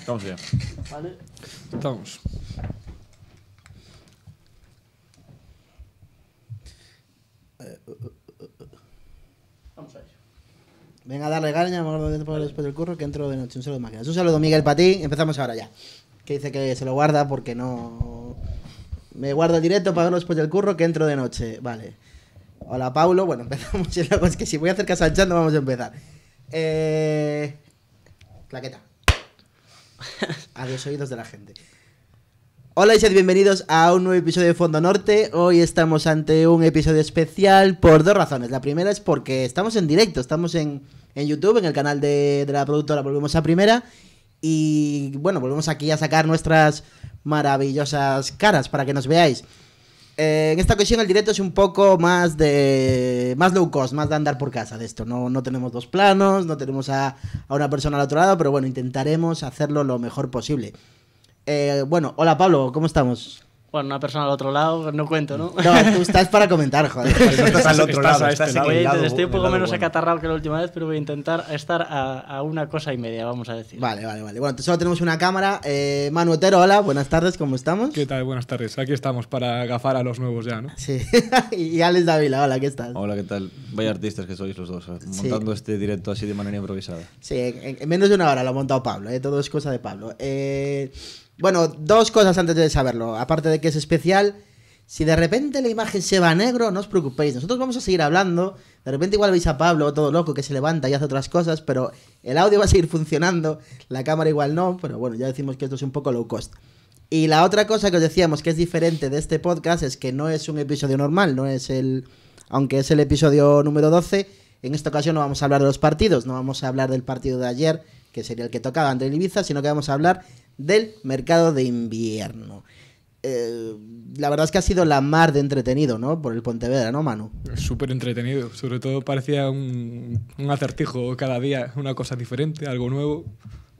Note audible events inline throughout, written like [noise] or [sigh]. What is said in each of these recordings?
Estamos ya. Vale. Estamos. Vamos a Venga, dale gana me acuerdo después del curro que entro de noche. Un saludo Miguel, para ti. Empezamos ahora ya. Que dice que se lo guarda porque no. Me guarda directo para verlo después del curro que entro de noche. Vale. Hola, Paulo. Bueno, [laughs] empezamos es que si voy a hacer caso vamos a empezar. Eh. Claqueta a los oídos de la gente. Hola y sed bienvenidos a un nuevo episodio de Fondo Norte. Hoy estamos ante un episodio especial por dos razones. La primera es porque estamos en directo, estamos en, YouTube, en el canal de, de la productora Volvemos a Primera. Y bueno, volvemos aquí a sacar nuestras maravillosas caras para que nos veáis en esta ocasión el directo es un poco más de más low cost, más de andar por casa de esto. No, no tenemos dos planos, no tenemos a, una persona al otro lado, pero bueno, intentaremos hacerlo lo mejor posible. Eh, bueno, hola Pablo, ¿cómo estamos? Bueno, una persona al otro lado, pues no cuento, ¿no? No, tú estás para comentar, joder. estás al otro este lado, Estoy un poco menos acatarrado que la última vez, pero voy a intentar estar a, una cosa y media, vamos a decir. Vale, vale, vale. Bueno, solo tenemos una cámara. Eh, Manu Otero, hola, buenas tardes, ¿cómo estamos? ¿Qué tal? Buenas tardes. Aquí estamos para gafar a los nuevos ya, ¿no? Sí. [laughs] y Alex Dávila, hola, ¿qué tal? Hola, ¿qué tal? Vaya artistas que sois los dos, eh, montando este directo así de manera improvisada. Sí, en, menos de una hora lo ha montado Pablo, ¿eh? todo es cosa de Pablo. Eh... Bueno, dos cosas antes de saberlo. Aparte de que es especial, si de repente la imagen se va a negro, no os preocupéis. Nosotros vamos a seguir hablando. De repente igual veis a Pablo todo loco que se levanta y hace otras cosas, pero el audio va a seguir funcionando. La cámara igual no, pero bueno, ya decimos que esto es un poco low cost. Y la otra cosa que os decíamos que es diferente de este podcast es que no es un episodio normal, no es el... Aunque es el episodio número 12, en esta ocasión no vamos a hablar de los partidos, no vamos a hablar del partido de ayer, que sería el que tocaba André sino que vamos a hablar del mercado de invierno. Eh, la verdad es que ha sido la mar de entretenido, ¿no? Por el Pontevedra, ¿no, Manu? Súper entretenido. Sobre todo parecía un, acertijo cada día, una cosa diferente, algo nuevo.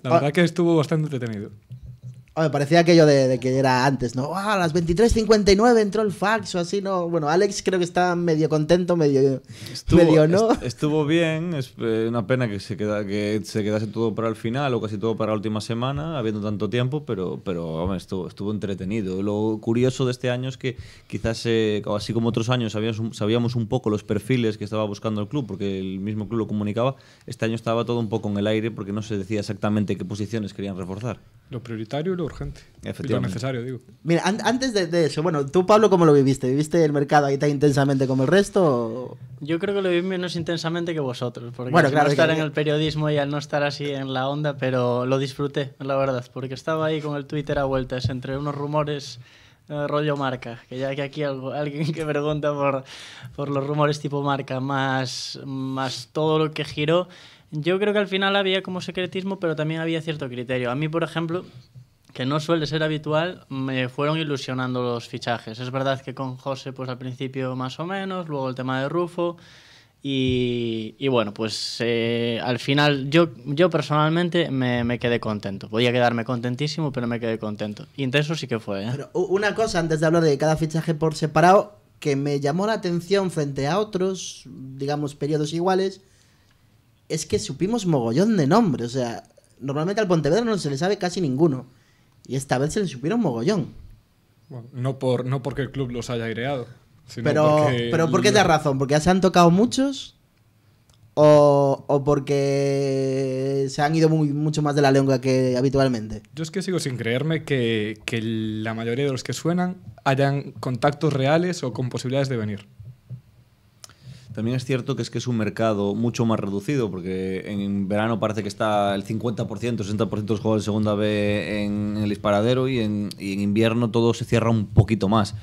La ah. verdad que estuvo bastante entretenido. Ah, me parecía aquello de, que era antes, ¿no? Ah, a las 23.59 entró el fax o así, ¿no? Bueno, Alex creo que está medio contento, medio, no. estuvo bien, es eh, una pena que se, quedase todo para el final o casi todo para la última semana, habiendo tanto tiempo, pero, pero hombre, estuvo, entretenido. Lo curioso de este año es que quizás, eh, así como otros años, sabíamos, sabíamos un poco los perfiles que estaba buscando el club, porque el mismo club lo comunicaba, este año estaba todo un poco en el aire porque no se decía exactamente qué posiciones querían reforzar. Lo prioritario urgente. Efectivamente. Lo necesario, digo. Mira, antes de, eso, bueno, tú, Pablo, ¿cómo lo viviste? ¿Viviste el mercado ahí tan intensamente como el resto? Yo creo que lo viví menos intensamente que vosotros, porque bueno, claro, no estar en el periodismo y al no estar así en la onda, pero lo disfruté, la verdad, porque estaba ahí con el Twitter a vueltas entre unos rumores eh, rollo marca, que ya que aquí [laughs] alguien que pregunta por, por los rumores tipo marca, más, más todo lo que giró, yo creo que al final había como secretismo, pero también había cierto criterio. A mí, por ejemplo, que no suele ser habitual, me fueron ilusionando los fichajes. Es verdad que con José, pues al principio más o menos, luego el tema de Rufo. Y, bueno, pues eh, al final yo, yo personalmente me, me, quedé contento. Podía quedarme contentísimo, pero me quedé contento. Intenso sí que fue. ¿eh? una cosa, antes de hablar de cada fichaje por separado, que me llamó la atención frente a otros, digamos, periodos iguales, es que supimos mogollón de nombres. O sea, normalmente al Pontevedra no se le sabe casi ninguno. Y esta vez se les supieron mogollón. no, por, no porque el club los haya aireado. pero, porque ¿por qué te razón? ¿Porque ya se han tocado muchos? O, porque se han ido muy, mucho más de la lengua que habitualmente? Yo es que sigo sin creerme que, que la mayoría de los que suenan hayan contactos reales o con posibilidades de venir. También es cierto que es que es un mercado mucho más reducido, porque en verano parece que está el 50%, 60% de los jugadores de segunda B en, el disparadero y en, invierno todo se cierra un poquito más.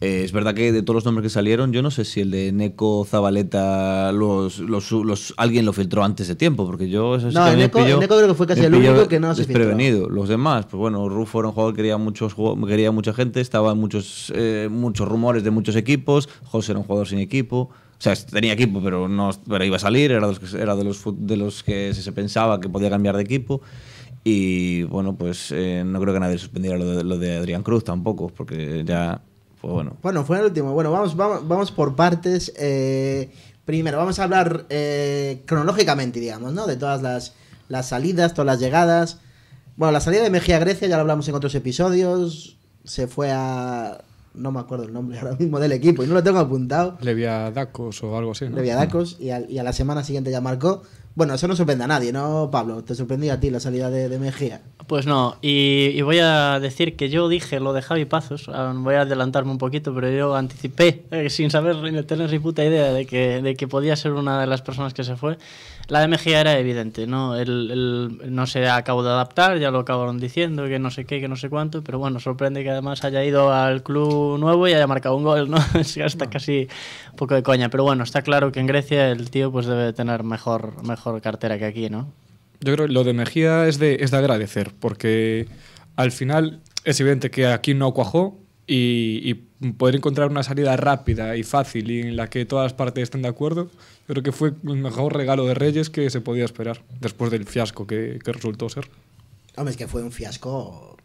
Eh, es verdad que de todos los nombres que salieron, yo no sé si el de Neko Zabaleta los, los, alguien lo filtró antes de tiempo, porque yo no, Neko, creo que fue casi el único que no se desprevenido. prevenido Los demás, pues bueno, Rufo era un jugador que quería, muchos, quería mucha gente, estaban muchos, eh, muchos rumores de muchos equipos, José era un jugador sin equipo. O sea, tenía equipo, pero no pero iba a salir, era, de los, era de, los, de los que se pensaba que podía cambiar de equipo. Y bueno, pues eh, no creo que nadie suspendiera lo de, lo de Adrián Cruz tampoco, porque ya, fue pues, bueno. Bueno, fue el último. Bueno, vamos, vamos, vamos por partes. Eh, primero, vamos a hablar eh, cronológicamente, digamos, ¿no? De todas las, las salidas, todas las llegadas. Bueno, la salida de Mejía a Grecia ya lo hablamos en otros episodios. Se fue a no me acuerdo el nombre [laughs] ahora mismo del equipo y no lo tengo apuntado. Dacos o algo así. ¿no? Leviadacos y, a, la semana siguiente ya marcó. Bueno, eso no sorprende a nadie, ¿no, Pablo? ¿Te sorprendió a ti la salida de, de Mejía? Pues no, y, voy a decir que yo dije lo de Javi Pazos, ah, voy a adelantarme un poquito, pero yo anticipé, eh, sin saber, tener ni puta idea de que, de que podía ser una de las personas que se fue. La de Mejía era evidente, ¿no? no se acabó de adaptar, ya lo acabaron diciendo, que no sé qué, que no sé cuánto, pero bueno, sorprende que además haya ido al club nuevo y haya marcado un gol, ¿no? [laughs] Está casi un poco de coña, pero bueno, está claro que en Grecia el tío pues debe tener mejor, mejor cartera que aquí, ¿no? Yo creo que lo de Mejía es de, agradecer, porque al final es evidente que aquí no cuajó y poder encontrar una salida rápida y fácil y en la que todas las partes estén de acuerdo, creo que fue el mejor regalo de Reyes que se podía esperar después del fiasco que, que resultó ser. Hombre, es que fue un fiasco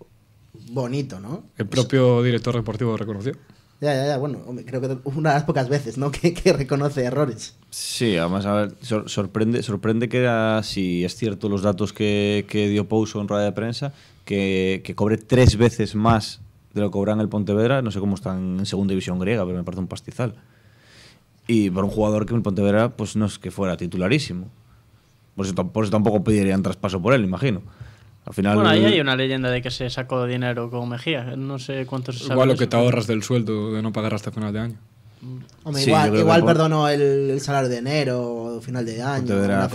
bonito, ¿no? El propio director deportivo lo reconoció. Ya, ya, ya, bueno, creo que una de las pocas veces, ¿no? [laughs] Que, reconoce errores. Sí, además, a ver, sorprende, sorprende que si es cierto los datos que, que dio Pouso en rueda de prensa, que, que cobre tres veces más de lo cobran el Pontevedra, no sé cómo están en segunda división griega, pero me parece un pastizal. Y por un jugador que en el Pontevedra pues no es que fuera titularísimo. Por eso, tampoco pedirían traspaso por él, imagino. Al final, bueno, ahí hay una leyenda de que se sacó dinero con Mejía. No sé cuánto se sabe. Igual lo que te ahorras del sueldo de no pagar hasta final de año igual, perdonó el, salario de enero o final de año. era,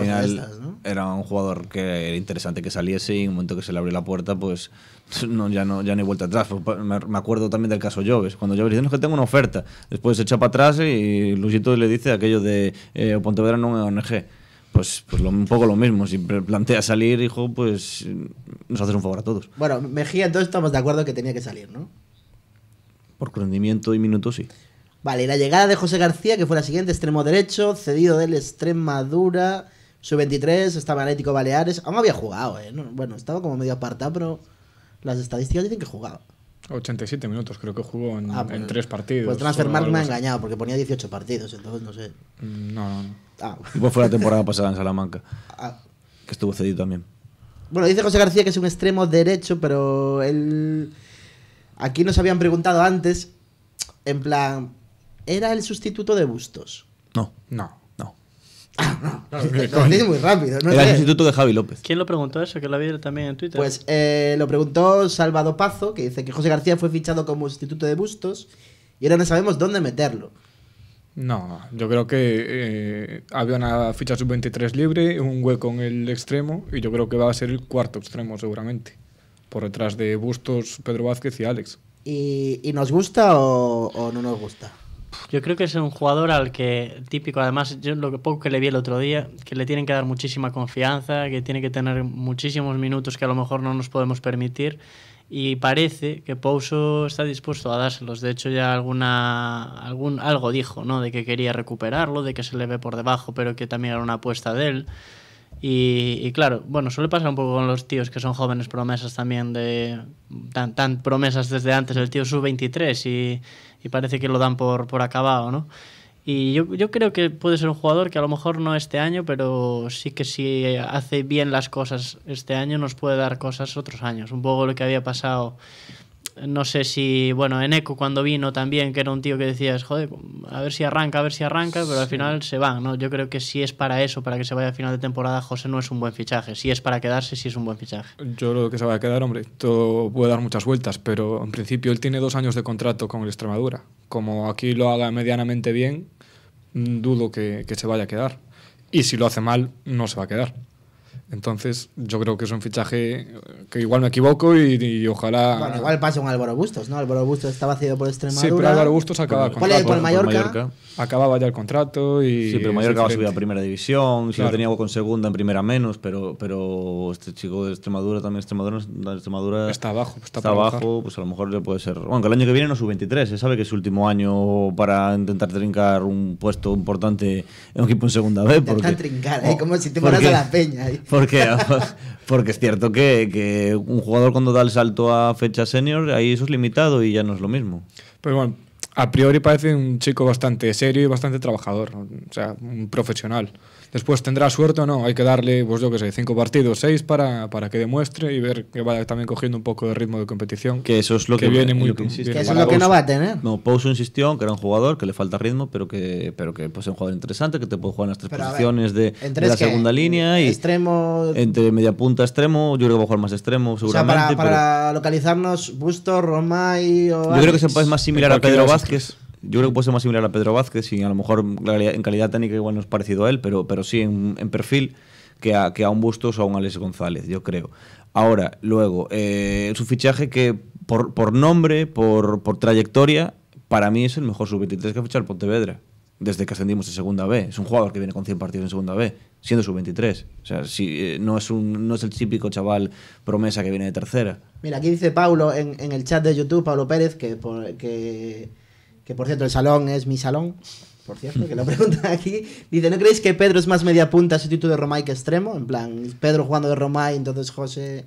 era un jugador que era interesante que saliese y en un momento que se le abrió la puerta, pues [laughs] no, ya, no, ya hay vuelta atrás. Pues, me, acuerdo también del caso Lloves. Cuando Lloves dice, que tengo una oferta. Después se echa para atrás y Luisito le dice aquello de eh, Pontevedra no ONG. Pues, pues un poco lo mismo. Si plantea salir, hijo, pues nos haces un favor a todos. Bueno, Mejía, entonces estamos de acuerdo que tenía que salir, ¿no? Por rendimiento y minutos, sí. Vale, la llegada de José García, que fue la siguiente, extremo derecho, cedido del Extremadura, su 23, estaba en Atlético Baleares. Aún había jugado, ¿eh? bueno, estaba como medio apartado, pero las estadísticas dicen que jugaba. 87 minutos creo que jugó en, ah, pues, tres partidos. Pues Transfermarkt me ha engañado porque ponía 18 partidos, entonces no sé. Mm, no, no, no. Ah. fue la temporada pasada en Salamanca, ah. que estuvo cedido también. Bueno, dice José García que es un extremo derecho, pero él... Aquí nos habían preguntado antes, en plan, era el sustituto de Bustos. No. No. No. [laughs] muy rápido. era el sustituto de Javi López. ¿Quién lo preguntó eso? Que lo vi también en Twitter. Pues eh, lo preguntó Salvador Pazo, que dice que José García fue fichado como sustituto de Bustos y ahora no sabemos dónde meterlo. No, yo creo que eh, había una ficha sub-23 libre, un hueco en el extremo y yo creo que va a ser el cuarto extremo seguramente, por detrás de Bustos, Pedro Vázquez y Alex. ¿Y, nos gusta o no nos gusta? Yo creo que es un jugador al que típico, además, yo lo poco que le vi el otro día, que le tienen que dar muchísima confianza, que tiene que tener muchísimos minutos que a lo mejor no nos podemos permitir. Y parece que Pouso está dispuesto a dárselos. De hecho, ya alguna, algún, algo dijo, ¿no? De que quería recuperarlo, de que se le ve por debajo, pero que también era una apuesta de él. Y, claro, bueno, suele pasar un poco con los tíos que son jóvenes promesas también de. tan, tan promesas desde antes. El tío sub-23 y y parece que lo dan por, por acabado, ¿no? Y yo, yo, creo que puede ser un jugador que a lo mejor no este año, pero sí que si hace bien las cosas este año nos puede dar cosas otros años. Un poco lo que había pasado no sé si, bueno, en Eco cuando vino también, que era un tío que decías, joder, pues, a ver si arranca, a ver si arranca, pero al final se van, ¿no? Yo creo que si es para eso, para que se vaya a final de temporada, José no es un buen fichaje. Si es para quedarse, sí es un buen fichaje. Yo creo que se va a quedar, hombre, todo puede dar muchas vueltas, pero en principio él tiene dos años de contrato con el Extremadura. Como aquí lo haga medianamente bien, mm, dudo que, que se vaya a quedar. Y si lo hace mal, no se va a quedar. Entonces, yo creo que es un fichaje eh, que igual me equivoco y, ojalá. Bueno, igual pasa con Álvaro Bustos, ¿no? Álvaro Bustos estaba cedido por Extremadura. Sí, pero Álvaro Bustos acaba con, Mallorca. Acababa ya el contrato y. Sí, pero Mallorca va a subir a primera división. Si no tenía algo con segunda, en primera menos. Pero, pero este chico de Extremadura también, Extremadura. está abajo, pues, está, abajo. Pues a lo mejor le puede ser. Bueno, que el año que viene no sube 23. Se sabe que es su último año para intentar trincar un puesto importante en un equipo en segunda vez Porque, intentar trincar, ¿eh? Como si te mueras a la peña. ¿eh? porque, [laughs] porque es cierto que, que, un jugador cuando da el salto a fecha senior, ahí eso es limitado y ya no es lo mismo. pues bueno, a priori parece un chico bastante serio y bastante trabajador, o sea, un profesional. Después tendrá suerte o no, hay que darle, pues yo qué sé, cinco partidos, seis para, para que demuestre y ver que vaya también cogiendo un poco de ritmo de competición. Que eso es lo que, viene muy que Eso es lo que no va a tener. No, Pouso insistió que era un jugador que le falta ritmo, pero que, pero que pues, es un jugador interesante, que te puede jugar en las tres posiciones de, la segunda línea. Y extremo. Entre media punta, extremo. Yo creo que va a jugar más extremo, seguramente. O sea, para, localizarnos, Busto, Roma y Yo creo que se puede más similar a Pedro Vázquez. Yo creo que puede ser más similar a Pedro Vázquez y a lo mejor en calidad técnica igual no es parecido a él, pero, pero sí en, perfil que a, que a un Bustos o a un Alex González, yo creo. Ahora, luego, eh, su fichaje que por, nombre, por, trayectoria, para mí es el mejor sub-23 que ha fichado el Pontevedra desde que ascendimos a Segunda B. Es un jugador que viene con 100 partidos en Segunda B, siendo sub-23. O sea, si, eh, no, es un, no es el típico chaval promesa que viene de tercera. Mira, aquí dice Paulo en, el chat de YouTube, Pablo Pérez, que que por cierto el salón es mi salón, por cierto, que lo [laughs] preguntan aquí, dice, ¿no creéis que Pedro es más media punta sustituto de Romay que extremo? En plan, Pedro jugando de Romay, entonces José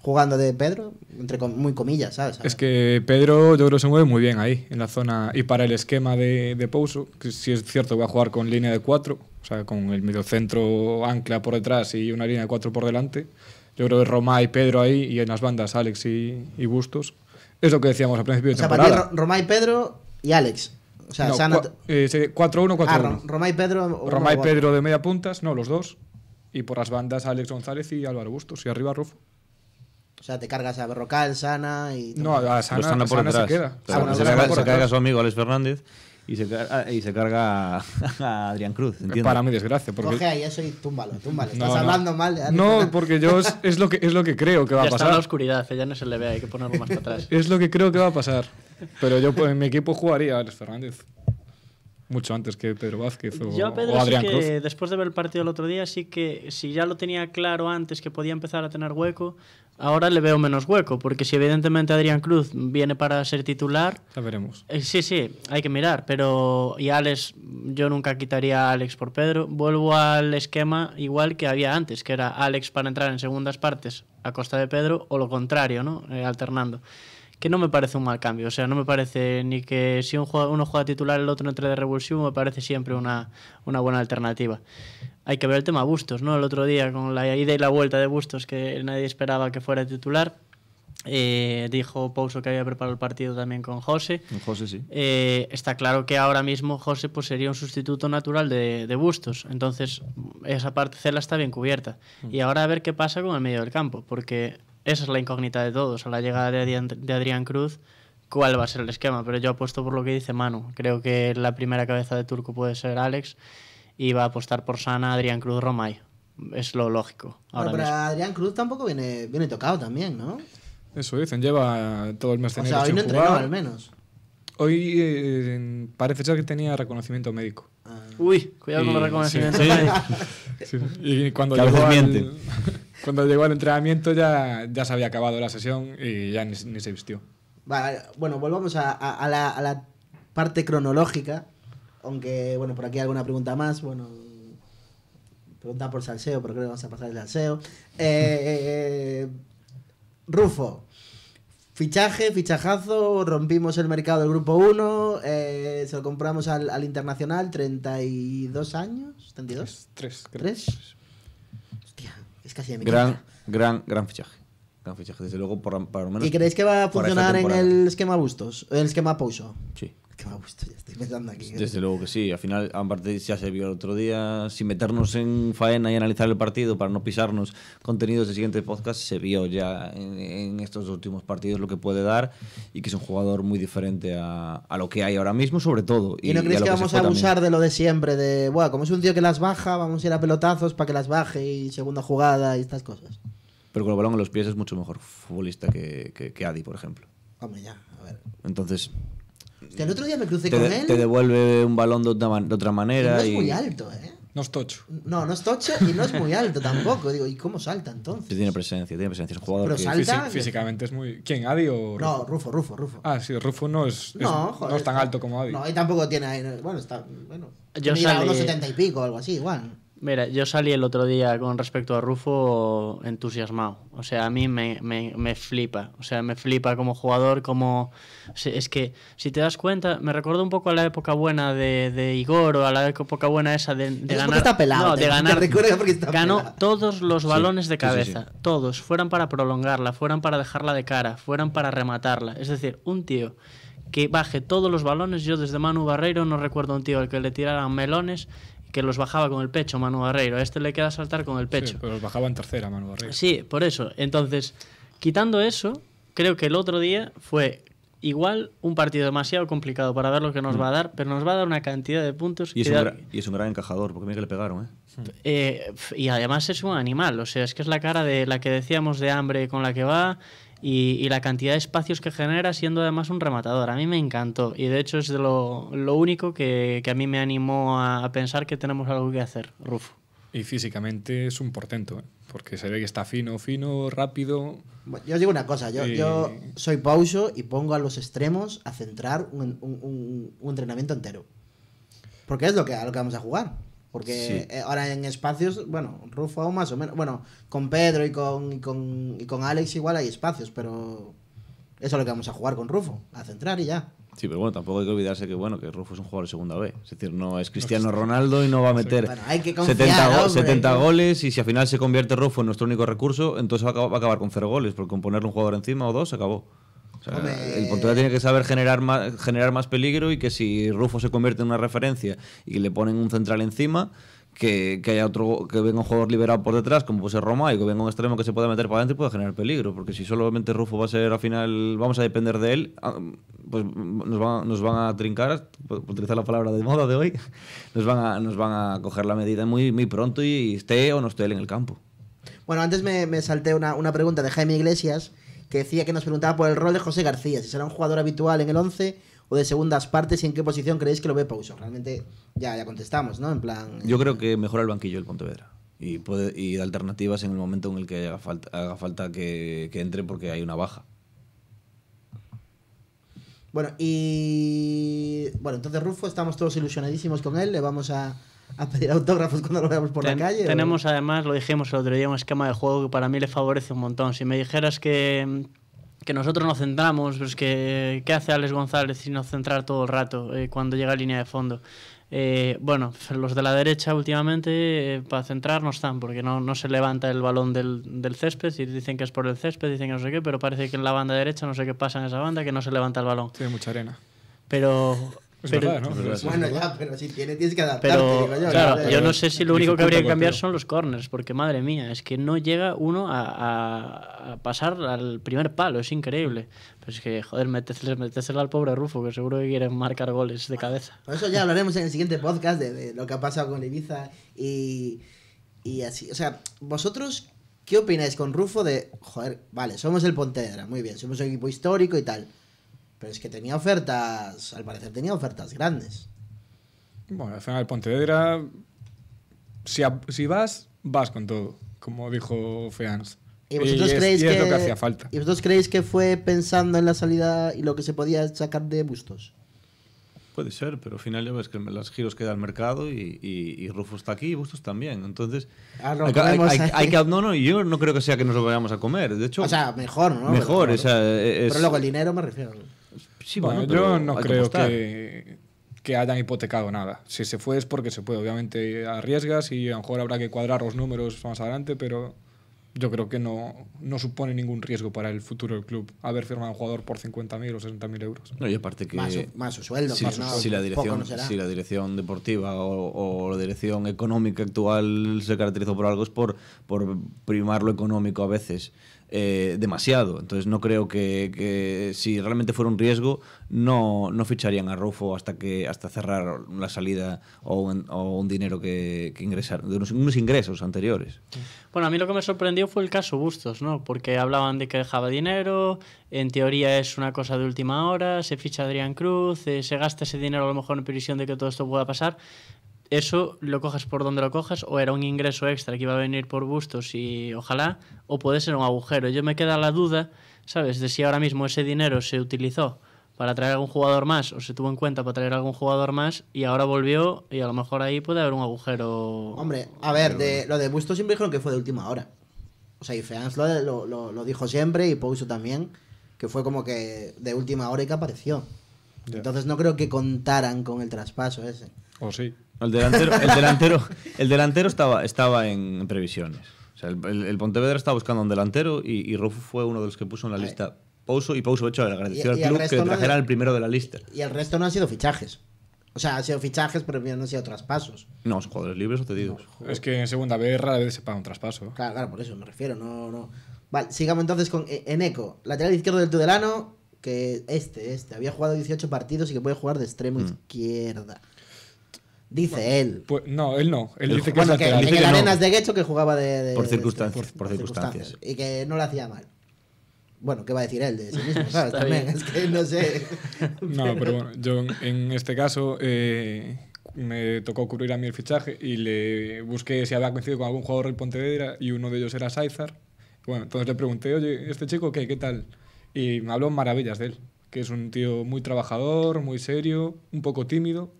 jugando de Pedro, entre muy comillas, ¿sabes? Es que Pedro yo creo se mueve muy bien ahí, en la zona, y para el esquema de, de Pouso, que si es cierto va a jugar con línea de cuatro, o sea, con el mediocentro ancla por detrás y una línea de cuatro por delante, yo creo que Romay, y Pedro ahí, y en las bandas Alex y, Bustos, es lo que decíamos al principio o y Pedro y Alex. O sea, no, Sana... 4-1, 4-1. Romay Pedro. Romay Pedro de media puntas, no, los dos. Y por las bandas Alex González y Álvaro Bustos. Y arriba Rufo. O sea, te cargas a Berrocal, Sana y. No, a Sana, por detrás. se queda. se, carga, a su amigo Alex Fernández y se ah, carga, [laughs] a, Adrián Cruz. Para mi desgracia. Porque... Coge ahí eso y túmbalo, Estás hablando mal. De no, porque yo es, lo que, es lo que creo que va a pasar. Está en la oscuridad, ya no se le ve, hay que ponerlo más para atrás. es lo que creo que va a pasar. Pero yo pues, en mi equipo jugaría Alex Fernández. Mucho antes que Pedro Vázquez o, yo a Pedro Adrián sí que, Después de ver el partido el otro día, sí que si ya lo tenía claro antes que podía empezar a tener hueco, ahora le veo menos hueco, porque si evidentemente Adrián Cruz viene para ser titular... Ya veremos. Eh, sí, sí, hay que mirar, pero... Y Alex, yo nunca quitaría a Alex por Pedro. Vuelvo al esquema igual que había antes, que era Alex para entrar en segundas partes a costa de Pedro, o lo contrario, ¿no? Eh, alternando que no me parece un mal cambio. O sea, no me parece ni que si un uno juega titular, el otro entre de revulsivo, me parece siempre una, una buena alternativa. Hay que ver el tema Bustos, ¿no? El otro día, con la ida y la vuelta de Bustos, que nadie esperaba que fuera titular, eh, dijo Pouso que había preparado el partido también con José. José sí. Eh, está claro que ahora mismo José pues, sería un sustituto natural de, Bustos. Entonces, esa parte Cela está bien cubierta. Mm. Y ahora a ver qué pasa con el medio del campo, porque esa es la incógnita de todos. A la llegada de Adrián, Cruz, cuál va a ser el esquema, pero yo apuesto por lo que dice Manu. Creo que la primera cabeza de turco puede ser Alex y va a apostar por Sana, Adrián Cruz, Romay. Es lo lógico. Ahora pero Adrián Cruz tampoco viene, viene tocado también, ¿no? Eso dicen, lleva todo el mes de O sea, hoy no entrenó al menos. Hoy eh, parece ser que tenía reconocimiento médico. Ah. Uy, cuidado con el reconocimiento [laughs] sí, y cuando le llegó [laughs] Cuando llegó el entrenamiento ya, ya se había acabado la sesión y ya ni, se vistió. bueno, volvamos a, la, parte cronológica. Aunque, bueno, por aquí hay alguna pregunta más. Bueno, pregunta por salseo, porque creo que vamos a pasar el salseo. Eh, eh, eh, Rufo, fichaje, fichajazo, rompimos el mercado del grupo 1, se lo compramos al, al, internacional, 32 años, 32. 3, 3 es casi de mi gran, gran, gran fichaje. Gran fichaje, desde luego, por, lo menos. ¿Y creéis que va a funcionar en el esquema Bustos? En el esquema Pouso? Sí que me gusto, ya estoy pensando aquí. ¿eh? Desde luego que sí, al final, aparte ya se vio el otro día, sin meternos en faena y analizar el partido para no pisarnos contenidos del siguiente podcast, se vio ya en, estos últimos partidos lo que puede dar y que es un jugador muy diferente a, a lo que hay ahora mismo, sobre todo. ¿Y, no crees que, vamos a abusar de lo de siempre? De, bueno, como es un tío que las baja, vamos a ir a pelotazos para que las baje y segunda jugada y estas cosas. Pero con el balón en los pies es mucho mejor futbolista que, que, que Adi, por ejemplo. Hombre, ya, a ver. Entonces, o el otro día me crucé con él. Te devuelve un balón de otra, manera. Y no es muy alto, ¿eh? No es tocho. No, no es tocho y no es muy alto tampoco. Digo, ¿y cómo salta entonces? Sí, tiene presencia, tiene presencia. Es un jugador Pero salta... físicamente es muy. ¿Quién? ¿Adi o.? No, Rufo, Rufo, Rufo. Ah, sí, Rufo no es. No, joder, no es tan alto como Adi. No, y tampoco tiene. Bueno, está. Bueno. Yo salí... unos 70 y pico o algo así, igual. Mira, yo salí el otro día con respecto a Rufo entusiasmado. O sea, a mí me, flipa. O sea, me flipa como jugador, como... Es que, si te das cuenta, me recuerdo un poco a la época buena de, Igor o a la época buena esa de, de ganar... Está pelado, no, de ganar... ganó todos los balones de cabeza. todos. Fueran para prolongarla, fueran para dejarla de cara, fueran para rematarla. Es decir, un tío que baje todos los balones. Yo desde Manu Barreiro no recuerdo un tío al que le tiraran melones que los bajaba con el pecho Manu Barreiro. A este le queda saltar con el pecho. pero los bajaba en tercera Manu Barreiro. Sí, por eso. Entonces, quitando eso, creo que el otro día fue igual un partido demasiado complicado para ver lo que nos mm. va a dar, pero nos va a dar una cantidad de puntos. Y, es, un gran, y es, un gran, encajador, porque mira que le pegaron. ¿eh? Eh, y además es un animal, o sea, es que es la cara de la que decíamos de hambre con la que va y, la cantidad de espacios que genera siendo además un rematador. A mí me encantó y de hecho es lo, único que, a mí me animó a, pensar que tenemos algo que hacer, Rufo. Y físicamente es un portento, ¿eh? porque se ve que está fino, fino, rápido. yo os digo una cosa, yo, soy pauso y pongo a los extremos a centrar un, entrenamiento entero. Porque es lo que, lo que vamos a jugar. Porque eh, ahora en espacios, bueno, Rufo aún más o menos. Bueno, con Pedro y con, con, y con, Alex igual hay espacios, pero eso es lo que vamos a jugar con Rufo, a centrar y ya. Sí, pero bueno, tampoco hay que olvidarse que bueno que Rufo es un jugador de segunda B. Es decir, no es Cristiano Ronaldo y no va a meter 70, goles y si al final se convierte Rufo en nuestro único recurso, entonces va a acabar con cero goles, porque con ponerle un jugador encima o dos acabó el Pontevedra tiene que saber generar más, generar más peligro y que si Rufo se convierte en una referencia y le ponen un central encima, que, haya otro que venga un jugador liberado por detrás, como puede ser Roma, y que venga un extremo que se pueda meter para adentro y pueda generar peligro. Porque si solamente Rufo va a ser al final, vamos a depender de él, ah, pues nos van, a trincar, por utilizar la palabra de moda de hoy, [laughs] nos van a, coger la medida muy, pronto y, esté o no esté él en el campo. Bueno, antes me, salté una, pregunta de Jaime Iglesias que decía que nos preguntaba por el rol de José García, si será un jugador habitual en el 11 o de segundas partes y en qué posición creéis que lo ve Pauso. Realmente ya, ya contestamos, ¿no? En plan... Yo eh, creo que mejora el banquillo el Pontevedra. Y, puede, y alternativas en el momento en el que haga falta, que, que entre porque hay una baja. Bueno, y bueno, entonces Rufo, estamos todos ilusionadísimos con él, le vamos a, a pedir autógrafos cuando lo veamos por la calle. Tenemos además, lo dijimos el otro día, un esquema de juego que para mí le favorece un montón. Si me dijeras que, que nosotros nos centramos, pues que qué hace Alex González si no centrar todo el rato eh, cuando llega a línea de fondo. Eh, bueno, los de la derecha últimamente eh, para centrar no están porque no, no se levanta el balón del, del, césped y dicen que es por el césped, dicen que no sé qué, pero parece que en la banda derecha no sé qué pasa en esa banda que no se levanta el balón. Tiene mucha arena. Pero bueno, ya, pero si tienes, que adaptarte. yo, claro, ¿no? yo no sé si lo único que habría que cambiar son los corners, porque madre mía, es que no llega uno a, pasar al primer palo, es increíble. Pero es que, joder, metésela al pobre Rufo, que seguro que quieren marcar goles de cabeza. eso ya hablaremos en el siguiente podcast de, lo que ha pasado con Ibiza y, y así. O sea, vosotros, ¿qué opináis con Rufo de, joder, vale, somos el Pontevedra, muy bien, somos un equipo histórico y tal es que tenía ofertas, al parecer tenía ofertas grandes. Bueno, al final el Pontevedra, si, si vas, vas con todo, como dijo Feans. ¿Y vosotros, creéis que, falta. ¿Y vosotros creéis que fue pensando en la salida y lo que se podía sacar de Bustos? Puede ser, pero al final ya ves que las giros queda al el mercado y, y, Rufo está aquí y Bustos también. Entonces, ah, hay, que. No, no, yo no creo que sea que nos lo vayamos a comer. De hecho, o sea, mejor, ¿no? Mejor, pero, luego el dinero me refiero yo no creo que, que, hayan hipotecado nada. Si se fue es porque se puede. Obviamente arriesgas y a lo mejor habrá que cuadrar los números más adelante, pero yo creo que no, no supone ningún riesgo para el futuro del club haber firmado un jugador por 50.000 o 60.000 euros. y aparte que... Más más sueldo, si, la dirección, si la dirección deportiva o, o, la dirección económica actual se caracterizó por algo es por, por primar lo económico a veces. Eh, demasiado. Entonces no creo que, si realmente fuera un riesgo, no, no ficharían a Rufo hasta que hasta cerrar la salida o un, dinero que, que ingresaron, de unos, ingresos anteriores. Bueno, a mí lo que me sorprendió fue el caso Bustos, ¿no? Porque hablaban de que dejaba dinero, en teoría es una cosa de última hora, se ficha Adrián Cruz, eh, se gasta ese dinero a lo mejor en previsión de que todo esto pueda pasar eso lo cojas por donde lo cojas, o era un ingreso extra que iba a venir por bustos y ojalá, o puede ser un agujero. Yo me queda la duda, ¿sabes?, de si ahora mismo ese dinero se utilizó para traer algún jugador más o se tuvo en cuenta para traer algún jugador más y ahora volvió y a lo mejor ahí puede haber un agujero. Hombre, a ver, lo de Bustos siempre dijeron que fue de última hora. O sea, y Feans lo, lo, dijo siempre y Pouso también, que fue como que de última hora y que apareció. Entonces no creo que contaran con el traspaso ese. O sí. El delantero, el delantero, el delantero estaba, estaba en, previsiones. el, Pontevedra estaba buscando un delantero y, y Rufo fue uno de los que puso en la lista Pouso y Pouso, de hecho, agradeció al club que no el primero de la lista. Y el resto no han sido fichajes. O sea, han sido fichajes, pero no han sido traspasos. No, son jugadores libres o cedidos. es que en segunda B rara vez se paga un traspaso. Claro, claro, por eso me refiero. No, no. Vale, sigamos entonces con e-, Eneco, lateral izquierdo del Tudelano, que este, este, había jugado 18 partidos y que puede jugar de extremo mm. izquierda. Dice él. Pues, no, él no. Él dice que en Arenas de Guecho que jugaba de. por, circunstancias, por, circunstancias. Y que no lo hacía mal. Bueno, ¿qué va a decir él de sí mismo? [laughs] También, es que no sé. [laughs] no, pero bueno, yo en este caso. Eh, me tocó cubrir a mí el fichaje y le busqué si había coincidido con algún jugador del Pontevedra y uno de ellos era Saizar. Bueno, entonces le pregunté, oye, ¿este chico qué? ¿Qué tal? Y me habló maravillas de él, que es un tío muy trabajador, muy serio, un poco tímido,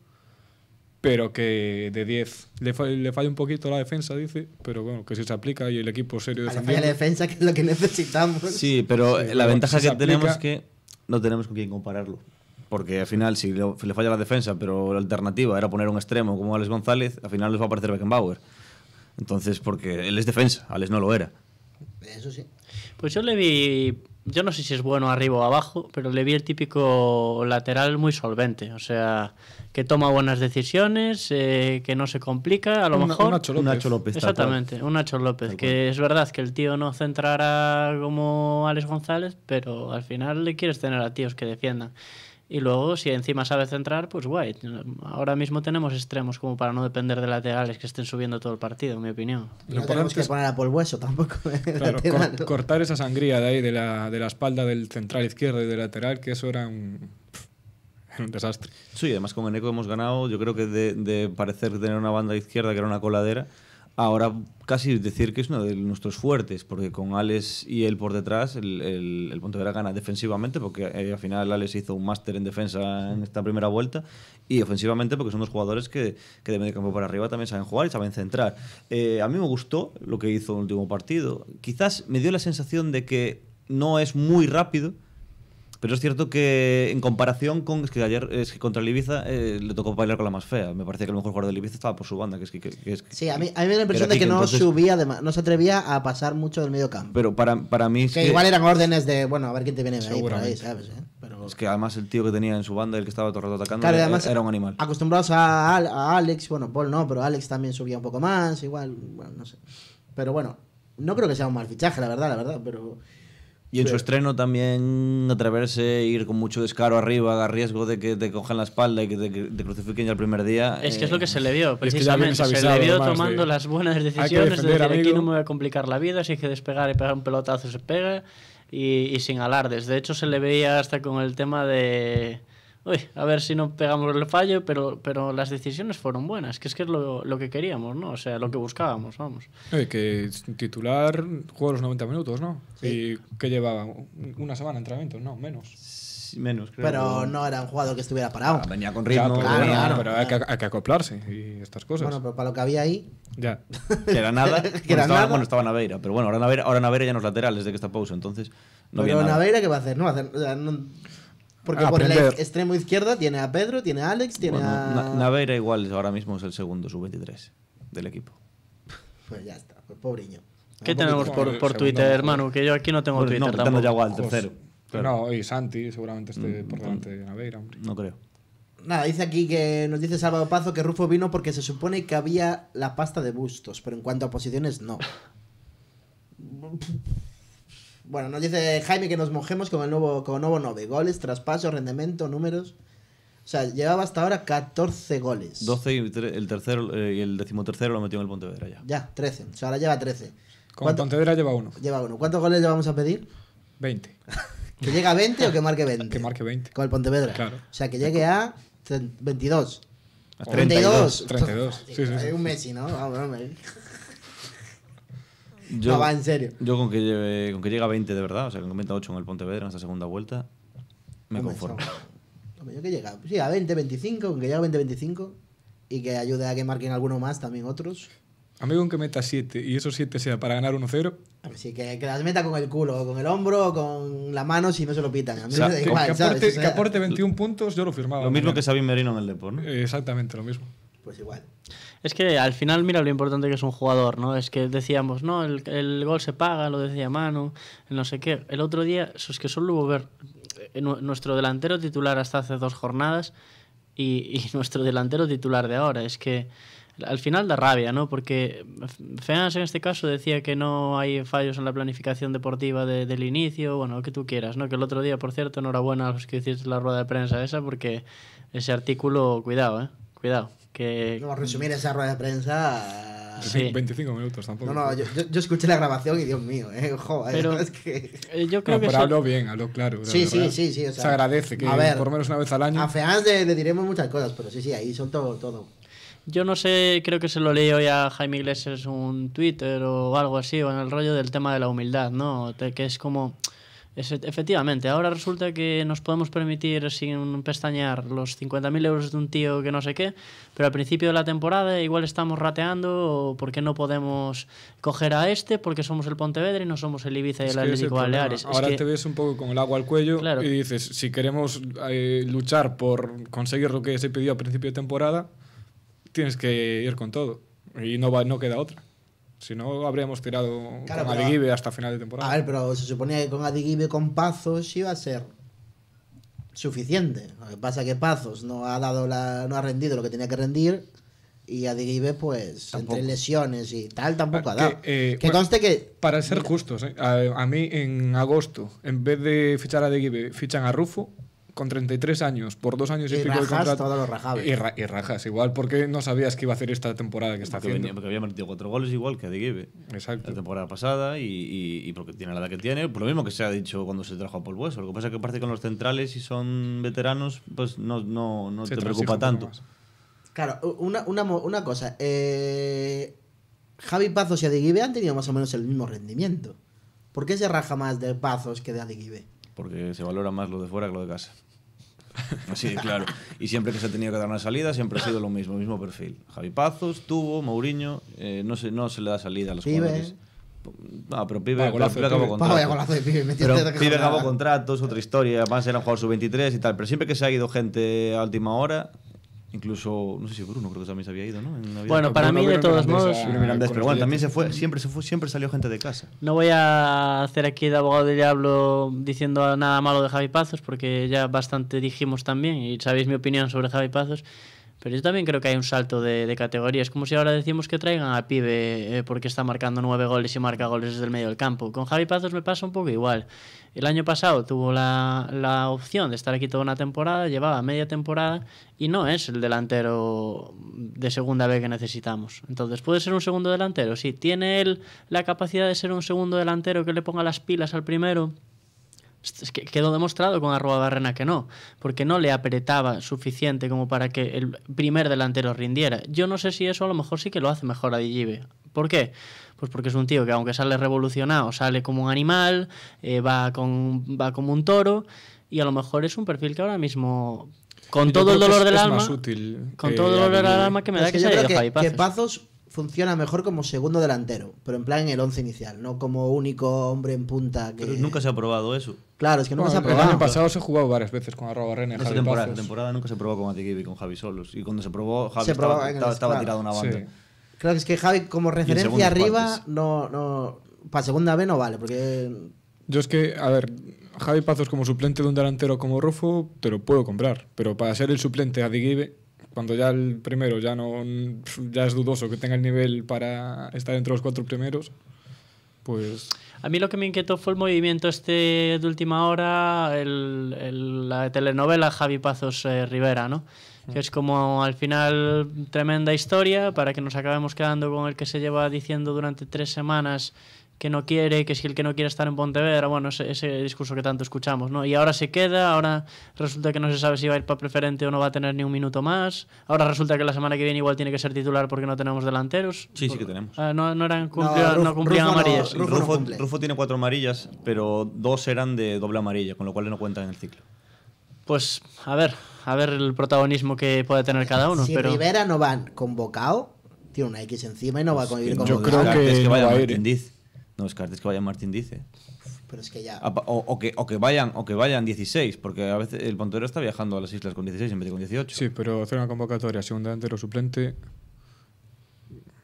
pero que de 10 le, falla un poquito la defensa, dice, pero bueno, que si se aplica y el equipo serio de la defensa, que es lo que necesitamos. Sí, pero la ventaja que tenemos es que no tenemos con quién compararlo. Porque al final, si le, falla la defensa, pero la alternativa era poner un extremo como Alex González, al final les va a aparecer Beckenbauer. Entonces, porque él es defensa, Alex no lo era. Eso sí. Pues yo le vi yo no sé si es bueno arriba o abajo, pero le vi el típico lateral muy solvente, o sea, que toma buenas decisiones, eh, que no se complica, a lo mejor... Nacho López. Exactamente, un Nacho López, que es verdad que el tío no centrará como Alex González, pero al final le quieres tener a tíos que defiendan. Y luego, si encima sabe centrar, pues guay. Ahora mismo tenemos extremos como para no depender de laterales que estén subiendo todo el partido, en mi opinión. Lo no importante es que poner a Hueso tampoco. [laughs] cortar esa sangría de ahí, de la, espalda del central izquierdo y del lateral, que eso era un, un desastre. Sí, además con ECO hemos ganado, yo creo que de parecer tener una banda izquierda que era una coladera, Ahora casi decir que es uno de nuestros fuertes, porque con Alex y él por detrás, el, el, de Pontevedra gana defensivamente, porque eh, al final Alex hizo un máster en defensa en esta primera vuelta, y ofensivamente porque son dos jugadores que, que de medio campo para arriba también saben jugar y saben centrar. Eh, a mí me gustó lo que hizo en el último partido. Quizás me dio la sensación de que no es muy rápido, pero es cierto que en comparación con. Es que ayer es que contra el Ibiza eh, le tocó bailar con la más fea. Me parecía que el mejor jugador del Ibiza estaba por su banda. Que es que, es sí, a mí, a mí me da la impresión de que no subía, de, no se atrevía a pasar mucho del medio campo. Pero para, para mí. que, igual eran órdenes de, bueno, a ver quién te viene ahí, por ahí, ¿sabes? Eh? Es que además el tío que tenía en su banda, el que estaba todo el rato atacando, era, era un animal. Acostumbrados a, a, Alex, bueno, Paul no, pero Alex también subía un poco más, igual, bueno, no sé. Pero bueno, no creo que sea un mal fichaje, la verdad, la verdad, pero. Y en su estreno también atreverse, e ir con mucho descaro arriba, a riesgo de que te cojan la espalda y que te, crucifiquen ya el primer día. Es que es eh, lo que se le vio, precisamente. se le vio tomando las buenas decisiones, de decir, aquí no me voy a complicar la vida, si hay que despegar y pegar un pelotazo se pega, y sin alardes. De hecho, se le veía hasta con el tema de uy, a ver si no pegamos el fallo, pero, pero las decisiones fueron buenas, que es que es lo, que queríamos, ¿no? O sea, lo que buscábamos, vamos. Oye, que titular jugó los 90 minutos, ¿no? Y que llevaba una semana de entrenamiento, no, menos menos, creo. Pero no era un jugador que estuviera parado. Ah, venía con ritmo. pero, claro, pero Hay, que, acoplarse y estas cosas. Bueno, pero para lo que había ahí. Ya. [laughs] que era [laughs] nada. bueno, estaba, Naveira. Pero bueno, ahora Naveira, ahora ya no es lateral desde que está pausa. Entonces, pero Naveira, ¿qué va a hacer? No, hacer, no porque por el extremo izquierda tiene a Pedro, tiene a Alex, tiene a. Naveira igual ahora mismo es el segundo sub-23 del equipo. Pues ya está, pues pobreño. ¿Qué tenemos por, Twitter, hermano? Que yo aquí no tengo pues Twitter. No, tampoco. ya igual, tercero. No, y Santi seguramente esté mm, por mm. delante de Naveira, No creo. Nada, dice aquí que nos dice Salvador Pazo que Rufo vino porque se supone que había la pasta de bustos, pero en cuanto a posiciones, no. [laughs] Bueno, nos dice Jaime que nos mojemos con el nuevo, nuevo 9. Goles, traspaso rendimiento, números. O sea, llevaba hasta ahora 14 goles. 12 y el tercero eh, el decimotercero lo metió en el Pontevedra ya. Ya, 13. O sea, ahora lleva 13. Con Pontevedra lleva uno. Lleva uno. ¿Cuántos goles le vamos a pedir? 20. [laughs] ¿Que llegue a 20 o que marque 20? Que marque 20. Con el Pontevedra. Claro. O sea, que llegue a 22. 32. 32. 32. Sí, sí, sí. Un Messi, ¿no? Vamos, vamos. Yo, no, va en serio. Yo con que, llegue a 20 de verdad, o sea, que meta 8 en el Pontevedra en esta segunda vuelta, me conformo. Yo que llega, sí, a 20, 25, con que llegue a 20, 25 y que ayude a que marquen alguno más, también otros. amigo con que meta 7 y esos 7 sea para ganar 1-0. Sí, que, las meta con el culo, con el hombro, con la mano si no se lo pitan. A mí me igual, que, aporte, 21 puntos, yo lo firmaba. Lo mismo que Sabin Merino en el deporte ¿no? Exactamente lo mismo. Pues igual. Es que al final, mira lo importante que es un jugador, ¿no? Es que decíamos, no, el, gol se paga, lo decía Manu, no sé qué. El otro día, es que solo hubo ver eh, nuestro delantero titular hasta hace dos jornadas y, [laughs] nuestro delantero titular de ahora. Es que al final da rabia, ¿no? Porque Feas en este caso decía que no hay fallos en la planificación deportiva del inicio, bueno, lo que tú quieras, ¿no? Que el otro día, por cierto, enhorabuena a los que hiciste la rueda de prensa esa, porque ese artículo, cuidado, ¿eh? Cuidado. Que... resumir esa rueda de prensa... Sí. 25 minutos tampoco. No, no, yo, yo, escuché la grabación y Dios mío, eh, Ojo, pero, es [laughs] que... Eh, yo creo que pero habló bien, habló claro. Sí, sí, sí, sí, o sea, se agradece que a ver, por menos una vez al año... A Feans le, diremos muchas cosas, pero sí, sí, ahí son todo. Yo no sé, creo que se lo leí hoy a Jaime Iglesias un Twitter o algo así, o en el rollo del tema de la humildad, ¿no? Que es como... Efectivamente, ahora resulta que nos podemos permitir sin pestañear los 50.000 euros de un tío que no sé qué, pero al principio de la temporada igual estamos rateando porque no podemos coger a este porque somos el Pontevedra y no somos el Ibiza y es el Atlético Baleares. Ahora te ves un poco con el agua al cuello y dices, si queremos eh, luchar por conseguir lo que se pidió a principio de temporada, tienes que ir con todo y no, no queda otra. Si no, habríamos tirado a con hasta final de temporada. A ver, pero se suponía que con Adigibe con Pazos iba a ser suficiente. Lo que pasa es que Pazos no ha dado la, no ha rendido lo que tenía que rendir. Y Adigibe, pues, entre lesiones y tal, tampoco ha ah, dado. Eh, que, Para ser justos, eh, a, mí en agosto, en vez de fichar a Adigibe, fichan a Rufo con 33 años, por dos años y, y pico de contrato. y, y, rajas, igual, porque no sabías que iba a hacer esta temporada que está haciendo. porque había metido cuatro goles igual que Adeguibe. Exacto. La temporada pasada y, porque tiene la edad que tiene. Por lo mismo que se ha dicho cuando se trajo a Paul Lo que pasa es que parece con los centrales, si son veteranos, pues no, no, te preocupa tanto. Claro, una, una cosa. Eh, Javi Pazos y Adeguibe han tenido más o menos el mismo rendimiento. ¿Por qué se raja más de Pazos que de Adeguibe? porque se valora más lo de fuera que lo de casa. Sí, claro. Y siempre que se ha tenido que dar una salida, siempre ha sido lo mismo, mismo perfil. Javi Pazos, Tubo, Mourinho, eh, no, se, no se le da salida a los pibes jugadores. Ah, pero Pibe, acabó contrato. Pibe, acabó contratos, otra historia. Además era un jugador sub-23 y tal. Pero siempre que se ha ido gente a última hora, Incluso, no sé si Bruno creo que también se había ido, ¿no? bueno, para mí, de todos modos. pero bueno, también se fue, siempre se fue, siempre salió gente de casa. No voy a hacer aquí de abogado del diablo diciendo nada malo de Javi Pazos, porque ya bastante dijimos también, y sabéis mi opinión sobre Javi Pazos. Pero yo también creo que hay un salto de, categorías como si ahora decimos que traigan a pibe eh, porque está marcando nueve goles y marca goles desde el medio del campo. Con Javi Pazos me pasa un poco igual. El año pasado tuvo la, opción de estar aquí toda una temporada, llevaba media temporada y no es el delantero de segunda B que necesitamos. Entonces, ¿puede ser un segundo delantero? Sí. ¿Tiene él la capacidad de ser un segundo delantero que le ponga las pilas al primero? quedó demostrado con Arroba Barrena que no, porque no le apretaba suficiente como para que el primer delantero rindiera. Yo no sé si eso a lo mejor sí que lo hace mejor a porque ¿Por qué? Pues porque es un tío que aunque sale revolucionado, sale como un animal, eh, va, con, va como un toro, y a lo mejor es un perfil que ahora mismo con todo el dolor del alma. Útil, con todo el dolor del alma que me da que, se haya ido funciona mejor como segundo delantero, pero en plan en el 11 inicial, no como único hombre en punta. Que... Pero nunca se ha probado eso. Claro, es que nunca se ha probado. El año pasado se ha jugado varias veces con Arroba René. Javi temporada, Pazos. temporada nunca se probó con Adi y con Javi Solos. Y cuando se probó, Javi estaba, estaba, tirado una banda. Claro, que es que Javi, como referencia arriba, no, no. Para segunda B no vale, porque. Yo es que, a ver, Javi Pazos como suplente de un delantero como Rufo, te lo puedo comprar. Pero para ser el suplente Adigibe cuando ya el primero ya no ya es dudoso que tenga el nivel para estar entre los cuatro primeros, pues... A mí lo que me inquietó fue el movimiento este de última hora, el, la telenovela Javi Pazos eh, Rivera, ¿no? Que es como al final tremenda historia para que nos acabemos quedando con el que se lleva diciendo durante tres semanas que no quiere, que es el que no quiere estar en Pontevedra, bueno, ese, ese, discurso que tanto escuchamos, ¿no? Y ahora se queda, ahora resulta que no se sabe si va a ir para preferente o no va a tener ni un minuto más, ahora resulta que la semana que viene igual tiene que ser titular porque no tenemos delanteros. Sí, sí que tenemos. Ah, no, eran no, cumplían amarillas. Rufo, tiene cuatro amarillas, pero dos eran de doble amarilla, con lo cual no cuentan en el ciclo. Pues a ver, a ver el protagonismo que puede tener cada uno. Si pero... Rivera no van convocado, tiene una X encima y no va a pues convivir con Yo creo que, es a ir. No es que vaya Martín Dice. Pero es que ya. Ah, o, que, o, que, vayan, o que vayan 16, porque a veces el Pontero está viajando a las islas con 16 en vez de con 18. Sí, pero hacer una convocatoria, según delantero suplente.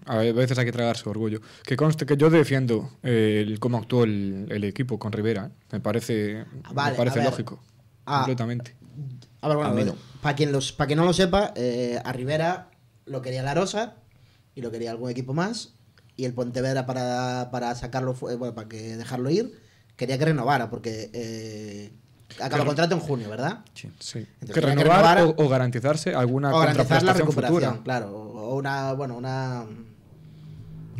A veces hay que tragarse orgullo. Que conste que yo defiendo eh, el, cómo actuó el, equipo con Rivera. ¿eh? Me parece, ah, parece lógico. absolutamente ah, completamente. para quien, los, para no lo sepa, eh, a Rivera lo quería la Rosa y lo quería algún equipo más y el Pontevedra para, sacarlo, eh, bueno, para que dejarlo ir, quería que renovara porque eh, contrato en junio, ¿verdad? Sí. sí. que renovar, o, garantizarse alguna o garantizar la recuperación, claro, o una, bueno, una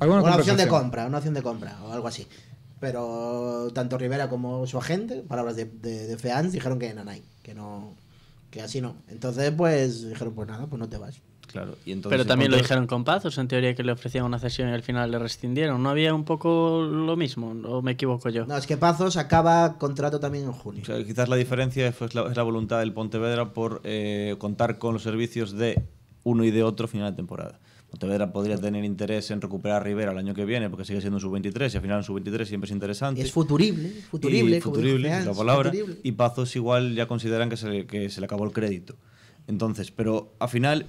opción de compra, una opción de compra o algo así. Pero tanto Rivera como su agente, palabras de, de, Feans, dijeron que hay que no, que así no. Entonces, pues dijeron, pues nada, pues no te vas. Pero también lo dijeron con Pazos, en teoría que le ofrecían una cesión y al final le rescindieron. ¿No había un poco lo mismo? ¿O me equivoco yo? No, es que Pazos acaba contrato también en junio. quizás la diferencia pues, es, la, voluntad del Pontevedra por eh, contar con los servicios de uno y de otro final de temporada. Pontevedra podría tener interés en recuperar a Rivera el año que viene porque sigue siendo un sub-23 y al final un sub-23 siempre es interesante. Es futurible, futurible, futurible la palabra. Y Pazos igual ya consideran que se le acabó el crédito. Entonces, pero al final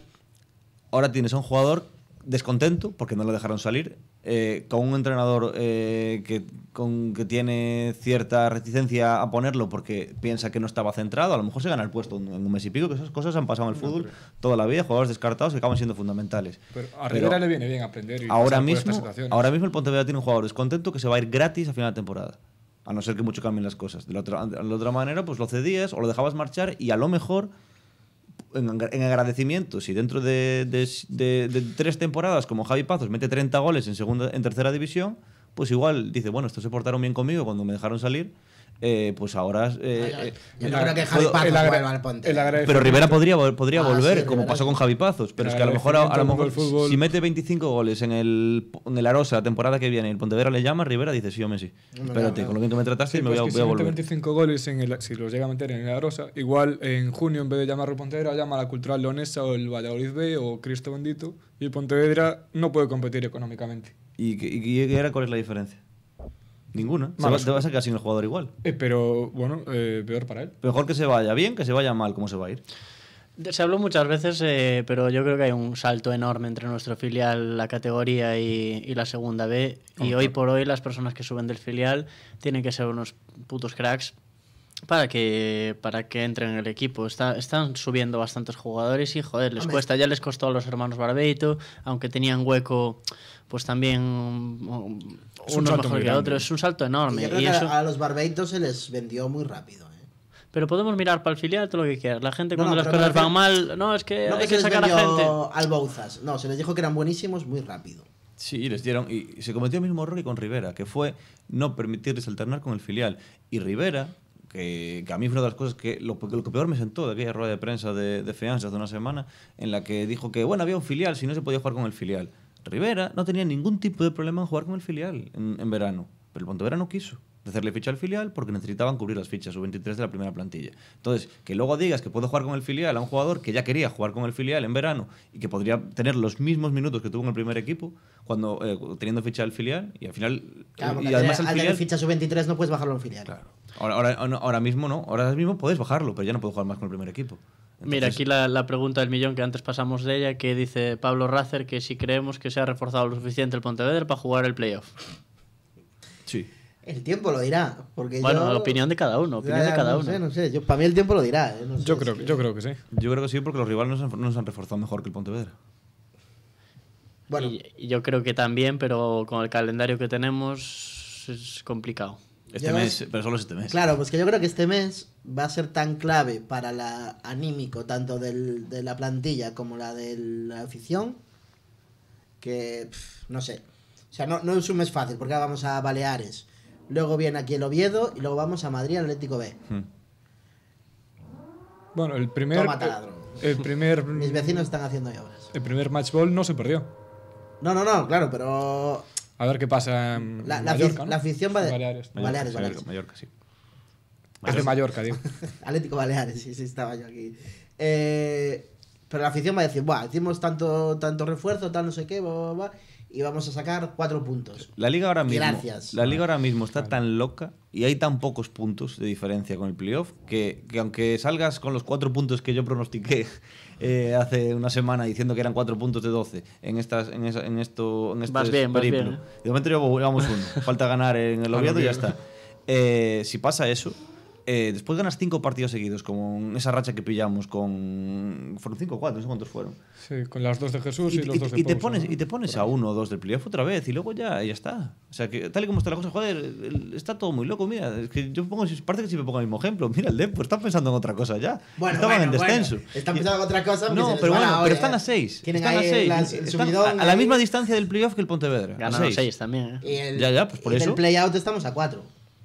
Ahora tienes a un jugador descontento porque no lo dejaron salir, eh, con un entrenador eh, que, tiene cierta reticencia a ponerlo porque piensa que no estaba centrado, a lo mejor se gana el puesto en un mes y pico, que esas cosas han pasado en el fútbol toda la vida, jugadores descartados que acaban siendo fundamentales. Pero a Rivera le viene bien aprender. ahora, mismo, ahora mismo el Pontevedra tiene un jugador descontento que se va a ir gratis a final de temporada. A no ser que mucho cambien las cosas. De de otra manera, pues lo cedías o lo dejabas marchar y a lo mejor en, agradecimiento, si dentro de, tres temporadas, como Javi Pazos, mete 30 goles en, segunda, en tercera división, pues igual dice, bueno, estos se portaron bien conmigo cuando me dejaron salir eh, pues ahora. Pero Rivera podría, podría ah, volver, como pasó con Javi Pazos. Pero es que a lo mejor, a, lo mejor si mete 25 goles en el, en Arosa la temporada que viene y el Pontevedra le llama, Rivera dice: Sí, yo Messi. Espérate, con lo que me trataste, sí, me voy, pues a, volver. Si 25 goles, en si los llega a meter en el Arosa, igual en junio, en vez de al Pontevedra, llama a la Cultural Leonesa o el Valladolid B o Cristo Bendito. Y el Pontevedra no puede competir económicamente. ¿Y, era cuál es la diferencia? Ninguna. Se va, vas a quedar sin el jugador igual. Eh, pero bueno, eh, peor para él. Mejor que se vaya bien, que se vaya mal, ¿Cómo se va a ir. Se habló muchas veces, eh, pero yo creo que hay un salto enorme entre nuestro filial, la categoría y, la segunda B. Y hoy por hoy las personas que suben del filial tienen que ser unos putos cracks para que para que entren en el equipo. están subiendo bastantes jugadores y joder, les cuesta. Ya les costó a los hermanos Barbeito, aunque tenían hueco, pues también um, es uno mejor que otro, es un salto enorme. Y a los Barbeitos se les vendió muy rápido. ¿eh? Pero podemos mirar para el filial todo lo que quieras. La gente cuando las cosas van mal, no, es que se sacar les gente. Al No, se les dijo que eran buenísimos muy rápido. Sí, les dieron. Y se cometió el mismo error que con Rivera, que fue no permitirles alternar con el filial. Y Rivera, que, a mí fue una de las cosas que lo, que peor me sentó de aquella rueda de prensa de, de fianzas de una semana, en la que dijo que, bueno, había un filial, si no se podía jugar con el filial. Rivera no tenía ningún tipo de problema en jugar con el filial en, verano, pero el Pontevedra no quiso de hacerle ficha al filial porque necesitaban cubrir las fichas, sub 23 de la primera plantilla. Entonces, que luego digas que puedo jugar con el filial a un jugador que ya quería jugar con el filial en verano y que podría tener los mismos minutos que tuvo en el primer equipo, cuando eh, teniendo ficha al filial, y al final. Eh, y además al, filial, ficha sub 23 no puedes bajarlo al filial. Ahora, mismo no, ahora mismo puedes bajarlo, pero ya no puedo jugar más con el primer equipo. Mira, aquí la, pregunta del millón que antes pasamos de ella, que dice Pablo Racer que si creemos que se ha reforzado lo suficiente el Pontevedra para jugar el playoff. El tiempo lo dirá. Porque bueno, la opinión de cada uno. para mí el tiempo lo dirá. yo, creo, que... yo que sí. Yo creo que sí, porque los rivales nos han, han reforzado mejor que el Pontevedra. Bueno. yo creo que también, pero con el calendario que tenemos es complicado. Este mes, pero solo este mes. Claro, pues que yo creo que este mes va a ser tan clave para la anímico, tanto de la plantilla como la de la afición, que no sé. O sea, no, no es un mes fácil, porque ahora vamos a Baleares, Luego viene aquí el Oviedo y luego vamos a Madrid Atlético B. Hmm. Bueno, el primer. El primer. [laughs] Mis vecinos están haciendo El primer match ball no se perdió. No, no, no, claro, pero. A ver qué pasa en la, afición va de. Baleares. Baleares, Baleares. Mallorca, sí. Es de Mallorca, digo. [laughs] Atlético Baleares, sí, sí, estaba yo aquí. Eh, pero la afición va a decir, buah, hicimos tanto, tanto refuerzo, tal, no sé qué, va, va y vamos a sacar cuatro puntos. La liga ahora mismo, Gracias. La liga ahora mismo está tan loca y hay tan pocos puntos de diferencia con el playoff que, que aunque salgas con los cuatro puntos que yo pronostiqué [laughs] eh, hace una semana diciendo que eran cuatro puntos de 12 en estas en, en esto en este bien, ¿eh? De momento llevamos uno. [laughs] Falta ganar en el Oviedo y ya está. Eh, si pasa eso, eh, después ganas cinco partidos seguidos, como esa racha que pillamos con. Fueron cinco o cuatro, no sé cuántos fueron. Sí, con las dos de Jesús y, los dos de y te pones Y te pones a uno o dos del playoff otra vez y luego ya, ya está. O sea, que tal y como está la cosa, joder, está todo muy loco. Mira, es que yo pongo, parece que si me pongo el mismo ejemplo. Mira, el Depo está pensando en otra cosa ya. Bueno, Estaban en descenso. Están pensando en otra cosa. No, pero bueno, pero están a seis. Están a seis. están a, la misma distancia del playoff que el Pontevedra. Ganaron seis. seis también. ¿eh? El, ya, ya, pues por eso. el playout estamos a cuatro.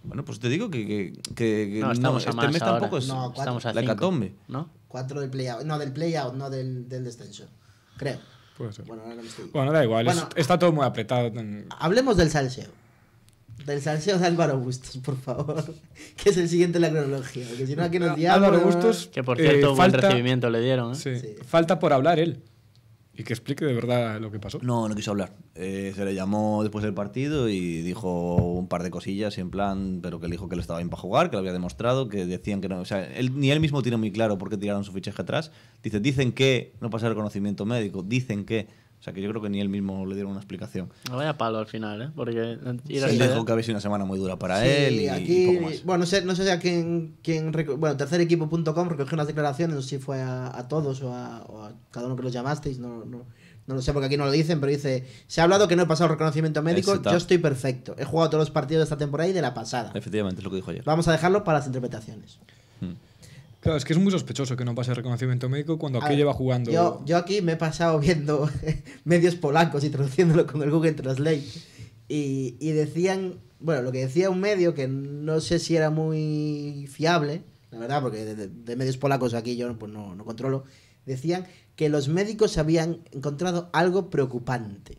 Bueno, pues te digo que, que, no, estamos este mes tampoco es estamos la hecatombe. ¿no? Cuatro del playout, no del play-out, no del, del descenso, creo. Puede ser. Bueno, bueno, da igual, está todo muy apretado. Hablemos del salseo. Del salseo de Álvaro Bustos, por favor. [laughs] que es el siguiente en la cronología. Que si no, aquí nos Álvaro Bustos. Que por cierto, mal eh, recibimiento le dieron. ¿eh? Falta por hablar él. Y que explique de verdad lo que pasó. No, no quiso hablar. Eh, se le llamó después del partido y dijo un par de cosillas en plan, pero que le dijo que le estaba bien para jugar, que lo había demostrado, que decían que no. O sea, él, ni él mismo tiene muy claro por qué tiraron su fichaje atrás. Dice, dicen que no pasa reconocimiento médico, dicen que. O sea que yo creo que ni él mismo le dieron una explicación. No ah, vaya palo al final, ¿eh? Porque sí, dijo que había sido una semana muy dura para él y, aquí, Bueno, no sé, no sé a quién... quién bueno, tercerequipo.com recogió unas declaraciones, no sé si fue a, todos o a, cada uno que los llamasteis, no, lo sé porque aquí no lo dicen, pero dice, se ha hablado que no he pasado reconocimiento médico, yo estoy perfecto. He jugado todos los partidos de esta temporada y de la pasada. Efectivamente, es lo que dijo ayer. Vamos a dejarlo para las interpretaciones. Hmm. Claro, es que es muy sospechoso que no pase reconocimiento médico cuando aquí lleva jugando. Yo, aquí me he pasado viendo [laughs] medios polacos y traduciéndolo con el Google Translate. Y, decían, bueno, lo que decía un medio que no sé si era muy fiable, la verdad, porque de, medios polacos aquí yo pues no, no controlo, decían que los médicos habían encontrado algo preocupante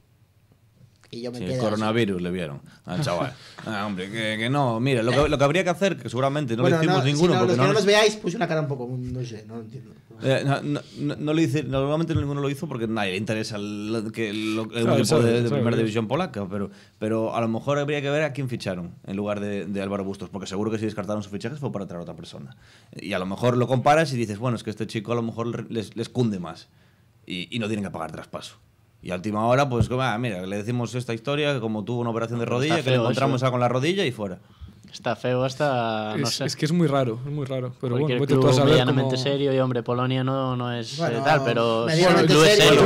el coronavirus le vieron al chaval. [laughs] Ah, hombre, que, no. Mira, lo que, habría que hacer, que seguramente no lo hicimos ninguno. Si no, nos veáis, puse una cara un poco. No sé, no lo entiendo. Eh, no, lo hice, normalmente ninguno lo hizo porque nadie le interesa el, que, equipo de, primera división polaca. Pero, pero a lo mejor habría que ver a quién ficharon en lugar de, Álvaro Bustos. Porque seguro que si descartaron sus fichajes fue para traer a otra persona. Y a lo mejor lo comparas y dices, bueno, es que este chico a lo mejor les, cunde más. Y, y no tienen que pagar traspaso. Y a última hora, pues, ah, mira, le decimos esta historia, que como tuvo una operación de rodilla, que le encontramos con la rodilla y fuera. Está feo hasta. No es, sé. es que es muy raro, es muy raro. Pero bueno, club a saber medianamente serio y hombre, Polonia no, no es eh, tal, pero.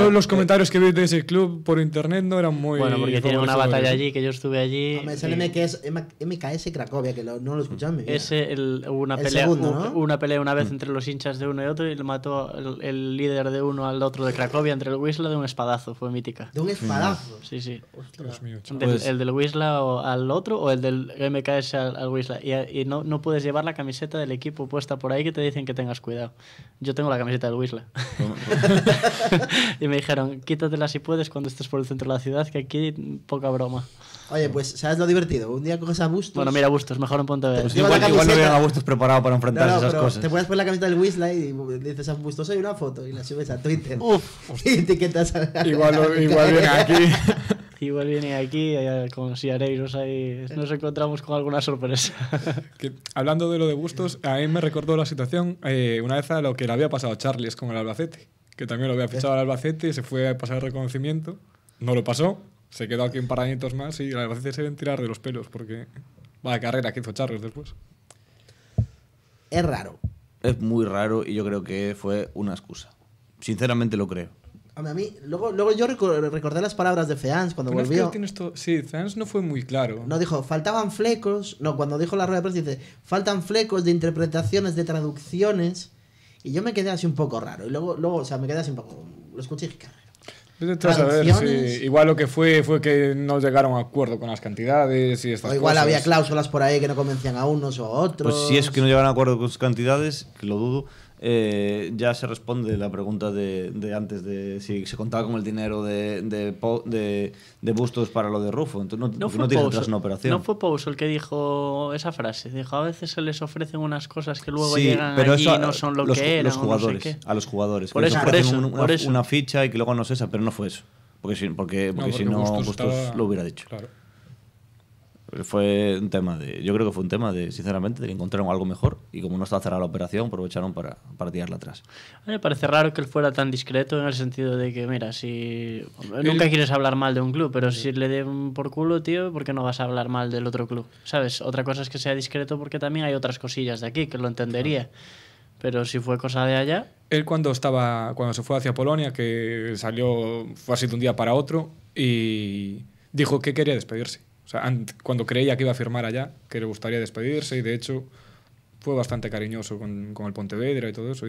los comentarios que vi de ese club por internet no eran muy. Bueno, porque tiene una batalla allí que yo estuve allí. me que es MKS Cracovia, que no lo escuchaba Ese, el, una, pelea, una pelea una vez mm. entre los hinchas de uno y otro y lo mató el, líder de uno al otro de Cracovia entre el Wisla de un espadazo, fue mítica. ¿De un espadazo? Sí, sí. Pues el, del Wisla al otro o el del MKS al al, al Wisla y, no, no puedes llevar la camiseta del equipo puesta por ahí que te dicen que tengas cuidado. Yo tengo la camiseta del Wisla. [laughs] [laughs] y me dijeron, quítatela si puedes cuando estés por el centro de la ciudad, que aquí poca broma. Oye, pues, ¿sabes lo divertido? Un día coges a Bustos. Bueno, mira, Bustos, mejor en punto Pues igual, igual no vienen a Bustos preparado para enfrentar esas cosas. Te puedes poner la camiseta del Wisla y dices a Bustos, hay una foto, y la subes a Twitter. Uf. [laughs] Y etiquetas a. Igual, igual viene aquí igual viene aquí con Siareiros ahí nos encontramos con alguna sorpresa. [laughs] hablando de lo de gustos, a mí me recordó la situación eh, una vez a lo que le había pasado a Charles con el Albacete, que también lo había fichado al Albacete y se fue a pasar el reconocimiento. No lo pasó, se quedó aquí un par de más y el Albacete se ven tirar de los pelos porque va carrera que hizo Charles después. Es raro. Es muy raro y yo creo que fue una excusa. Sinceramente lo creo a mí, luego, luego yo recordé las palabras de Feans cuando volvió. Sí, Feans no fue muy claro. No dijo, faltaban flecos. No, cuando dijo la rueda de prensa dice, faltan flecos de interpretaciones, de traducciones. Y yo me quedé así un poco raro. Y luego, luego o sea, me quedé así un poco. Lo escuché y dije, a ver, Igual lo que fue fue que no llegaron a acuerdo con las cantidades y estas O igual había cláusulas por ahí que no convencían a unos o a otros. Pues si es que no llegaron a acuerdo con sus cantidades, que lo dudo, eh, ya se responde la pregunta de, de, antes de si se contaba con el dinero de, de, Bustos para lo de Rufo. Entonces no, no, No fue Pouso el que dijo esa frase. Dijo, a veces se les ofrecen unas cosas que luego llegan allí y no son lo que eran. no a los jugadores. Por eso, una, ficha y que luego no es esa, pero no fue eso. Porque, si porque, porque si no, Bustos, lo hubiera dicho. Fue un tema de. Yo creo que fue un tema de, sinceramente, de que encontraron algo mejor y como no estaba cerrada la operación, aprovecharon para, para tirarla atrás. me parece raro que él fuera tan discreto en el sentido de que, mira, si. Nunca quieres hablar mal de un club, pero si le den por culo, tío, ¿por qué no vas a hablar mal del otro club? ¿Sabes? Otra cosa es que sea discreto porque también hay otras cosillas de aquí que lo entendería. Pero si fue cosa de allá. Él cuando estaba. cuando se fue hacia Polonia, que salió. fue así de un día para otro y dijo que quería despedirse sea, cuando creía que iba a firmar allá, que le gustaría despedirse y de hecho fue bastante cariñoso con, el Pontevedra y todo eso.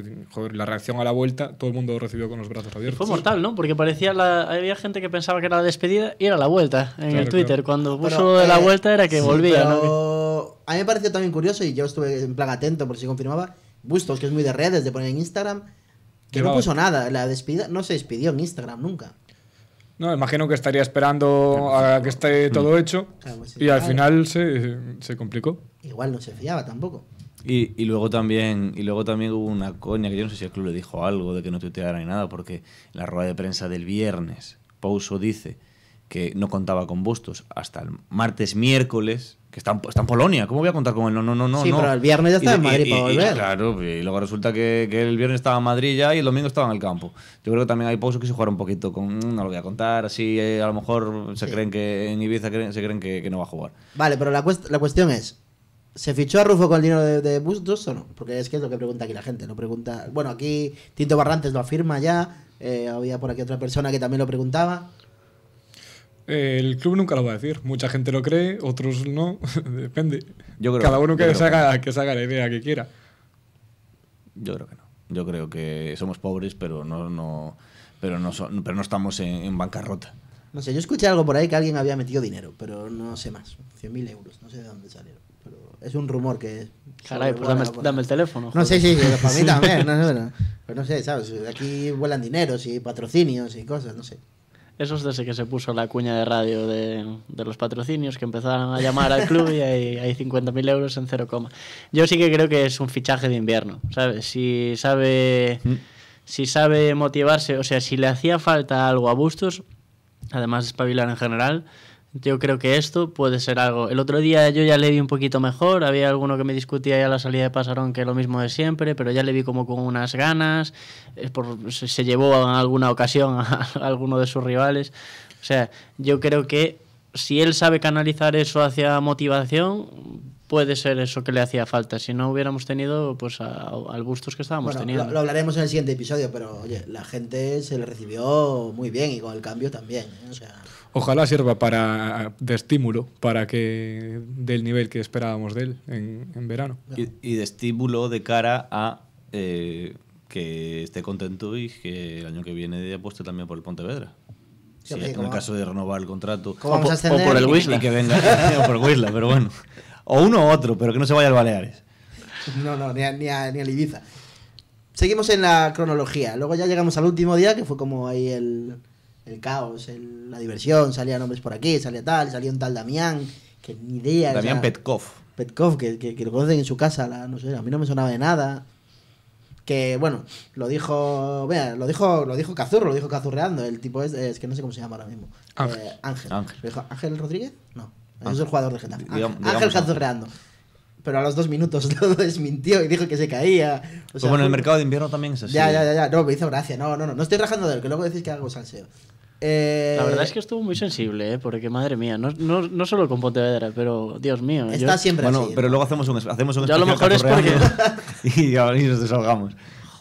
la reacción a la vuelta, todo el mundo lo recibió con los brazos abiertos. fue mortal, ¿no? Porque parecía la, había gente que pensaba que era la despedida y era la vuelta en el Twitter. Cuando puso de la eh, vuelta era que volvía. ¿no? A mí me pareció también curioso y yo estuve en plan atento por si confirmaba. Bustos, que es muy de redes, de poner en Instagram, que no puso nada. La despedida no se despidió en Instagram nunca. No, imagino que estaría esperando a que esté mm. todo hecho pues y al final se, se, complicó. Igual no se fiaba tampoco. Y, luego también y luego también hubo una coña que yo no sé si el club le dijo algo de que no tuiteara ni nada, porque en la rueda de prensa del viernes, Pouso dice que no contaba con Bustos hasta el martes, miércoles, que está en, Polonia. ¿Cómo voy a contar con él? No, no, no, no. Sí, pero el viernes ya estaba en Madrid para volver. claro, y luego resulta que, el viernes estaba en Madrid ya y el domingo estaba en el campo. Yo creo que también hay posos que se jugaron un poquito con, mm, no lo voy a contar, así eh, a lo mejor se creen que en Ibiza se creen que, no va a jugar. Vale, pero la, la cuestión es, ¿Se fichó a Rufo con el dinero de, Bustos o no? Porque es que es lo que pregunta aquí la gente. no pregunta. Bueno, aquí Tito Barrantes lo afirma ya. Eh, había por aquí otra persona que también lo preguntaba. El club nunca lo va a decir. Mucha gente lo cree, otros no. [laughs] Depende. Yo creo, Cada uno que, se haga, la idea que quiera. Yo creo que no. Yo creo que somos pobres, pero no, no, pero no, pero no estamos en, bancarrota. No sé, yo escuché algo por ahí que alguien había metido dinero, pero no sé más. 100.000 euros, no sé de dónde salieron. Pero es un rumor que... Caray, pues dame, el teléfono. No sé, sí, para mí [laughs] también. No, pues no sé, ¿sabes? Aquí vuelan dineros y patrocinios y cosas, no sé. Eso es desde que se puso la cuña de radio de, de los patrocinios, que empezaron a llamar al club y hay, 50.000 [laughs] euros en cero coma. Yo sí que creo que es un fichaje de invierno, ¿sabes? Si sabe, mm. si sabe motivarse, o sea, si le hacía falta algo a Bustos, además de espabilar en general, yo creo que esto puede ser algo. El otro día yo ya le vi un poquito mejor, había alguno que me discutía ya la salida de Pasarón que lo mismo de siempre, pero ya le vi como con unas ganas, eh, se llevó en alguna ocasión [laughs] a, alguno de sus rivales. O sea, yo creo que si él sabe canalizar eso hacia motivación, puede ser eso que le hacía falta. Si no hubiéramos tenido pues al Bustos que estábamos teniendo. Lo, hablaremos en el siguiente episodio, pero oye, la gente se le recibió muy bien y con el cambio también. ¿eh? O sea ojalá sirva para, de estímulo para que del nivel que esperábamos de él en, verano. Y, de estímulo de cara a eh, que esté contento y que el año que viene apueste también por el Pontevedra. Sí, en el caso de renovar el contrato. O, por el Wisla. Que venga, o por Wisla, pero bueno. O uno u otro, pero que no se vaya al Baleares. No, no, ni a, ni Ibiza. Seguimos en la cronología. Luego ya llegamos al último día, que fue como ahí el, el caos, la diversión, Salían nombres por aquí, salía tal, salía un tal Damián, que ni idea. Damián Petkov. Petkov, que, lo conocen en su casa, no sé, a mí no me sonaba de nada. Que bueno, lo dijo. Vea, lo dijo, lo dijo Cazurro, lo dijo Cazurreando. El tipo es, es que no sé cómo se llama ahora mismo. Ángel. Eh, Ángel. dijo, ¿Ángel Rodríguez? No. Ángel. Es el jugador de Getafe. Ángel, Cazurreando pero a los dos minutos [laughs] lo desmintió y dijo que se caía. O pues sea, el mercado de invierno también es así. Ya, ya, ya, No, me hizo gracia. No, no, no. No estoy rajando de él, que luego decís que algo salseo. Eh, la verdad es que estuvo muy sensible, ¿eh? porque madre mía, no, no, solo con Pontevedra, pero Dios mío. Está siempre bueno, pero luego hacemos un, hacemos lo mejor es [laughs] y, ahora nos desahogamos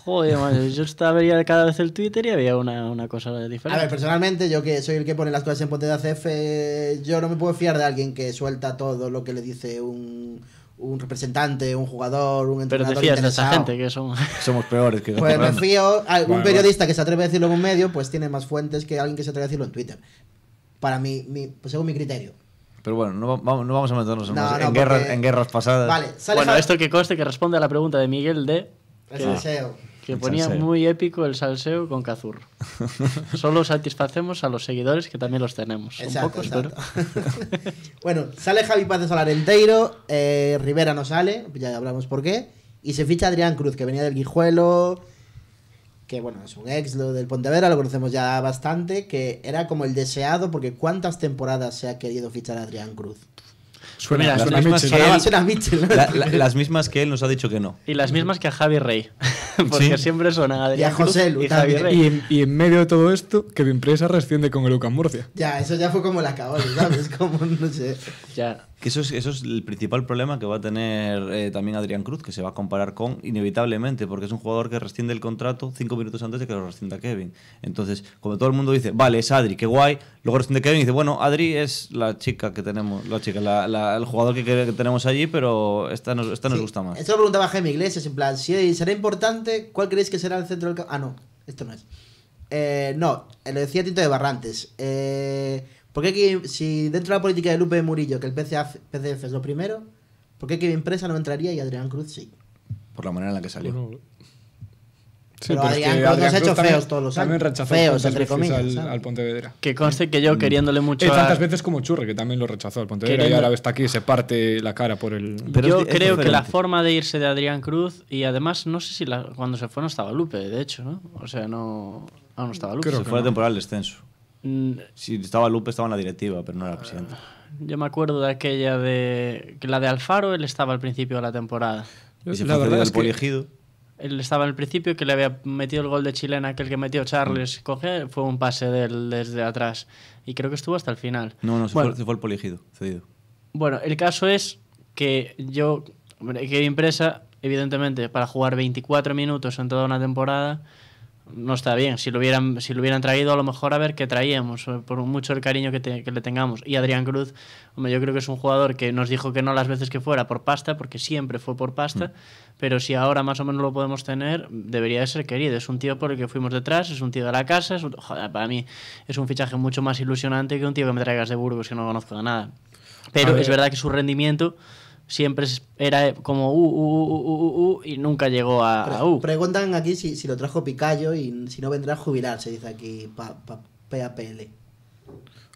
Joder, yo estaba viendo cada vez el Twitter y había una, una, cosa diferente. A ver, personalmente, yo que soy el que pone las cosas en Pontevedra CF, yo no me puedo fiar de alguien que suelta todo lo que le dice un, un representante, un jugador, un entrenador. Pero te fías de esa gente que son... [laughs] somos peores que Pues me fío, a periodista que se atreve a decirlo en un medio, pues tiene más fuentes que alguien que se atreve a decirlo en Twitter. Para mí, pues según mi criterio. Pero bueno, no, vamos a meternos en, guerras, pasadas. bueno, esto que conste que responde a la pregunta de Miguel de... Es que ponía muy épico el salseo con cazur. [laughs] Solo satisfacemos a los seguidores que también los tenemos. Exacto, poco, [laughs] bueno, sale Javi Paz de Solarenteiro, eh, Rivera no sale, ya hablamos por qué, y se ficha Adrián Cruz, que venía del Guijuelo, que bueno, es un ex lo del Pontevedra, lo conocemos ya bastante, que era como el deseado, porque ¿cuántas temporadas se ha querido fichar Adrián Cruz? Suena, las, mismas Que él, nos ha dicho que no. Y las mismas que a Javi Rey. [laughs] Porque siempre son a y a José Luis y, Rey. Y, en, medio de todo esto, que mi empresa resciende con el Lucas Murcia. Ya, eso ya fue como la caola, ¿sabes? [laughs] Como, no sé. Ya. Que eso es, el principal problema que va a tener eh, también Adrián Cruz, que se va a comparar con inevitablemente, porque es un jugador que rescinde el contrato cinco minutos antes de que lo rescinda Kevin. Entonces, como todo el mundo dice, vale, es Adri, qué guay, luego rescinde Kevin y dice, bueno, Adri es la chica que tenemos, la chica, el jugador que, tenemos allí, pero esta nos, esta nos gusta más. Esto lo preguntaba Jaime Iglesias, en plan, si será importante, ¿cuál creéis que será el centro del campo? Ah, no, esto no es. Eh, no, lo decía Tito de Barrantes. Eh, porque si dentro de la política de Lupe Murillo, que el PCF, PCF, es lo primero, ¿por qué Kevin Presa no entraría y Adrián Cruz sí? Por la manera en la que salió. pero, Adrián, Cruz hecho también, feos todos rechazó feos, entre al, Pontevedra. Que conste que yo mm. queriéndole mucho. Eh, a... tantas veces como Churre que también lo rechazó al Pontevedra y ahora está aquí y se parte la cara por el. Pero yo creo que la forma de irse de Adrián Cruz, y además, no sé si la, cuando se fue no estaba Lupe, de hecho, ¿no? O sea, no. Aún no estaba Lupe. Creo que fue la temporada descenso. Mm, si estaba Lupe, estaba en la directiva, pero no era presidente. Ah, yo me acuerdo de aquella de. La de Alfaro, él estaba al principio de la temporada. Y se la fue es Él estaba al principio, que le había metido el gol de chilena, aquel que metió Charles, mm. coge, fue un pase de él desde atrás. Y creo que estuvo hasta el final. No, no, se, fue, fue, el poligido, cedido. Bueno, el caso es que yo. Que impresa, evidentemente, para jugar 24 minutos en toda una temporada no está bien. Si lo hubieran, si lo hubieran traído, a lo mejor a ver qué traíamos, por mucho el cariño que, le tengamos. Y Adrián Cruz, hombre, yo creo que es un jugador que nos dijo que no las veces que fuera por pasta, porque siempre fue por pasta, mm. pero si ahora más o menos lo podemos tener, debería de ser querido. Es un tío por el que fuimos detrás, es un tío de la casa, para mí es un fichaje mucho más ilusionante que un tío que me traigas de Burgos que no conozco de nada. Pero es verdad que su rendimiento siempre era como U, U, U, U, y nunca llegó a, U. Uh". Preguntan aquí si, si lo trajo Picayo y si no vendrá a jubilarse, dice aquí PAPL.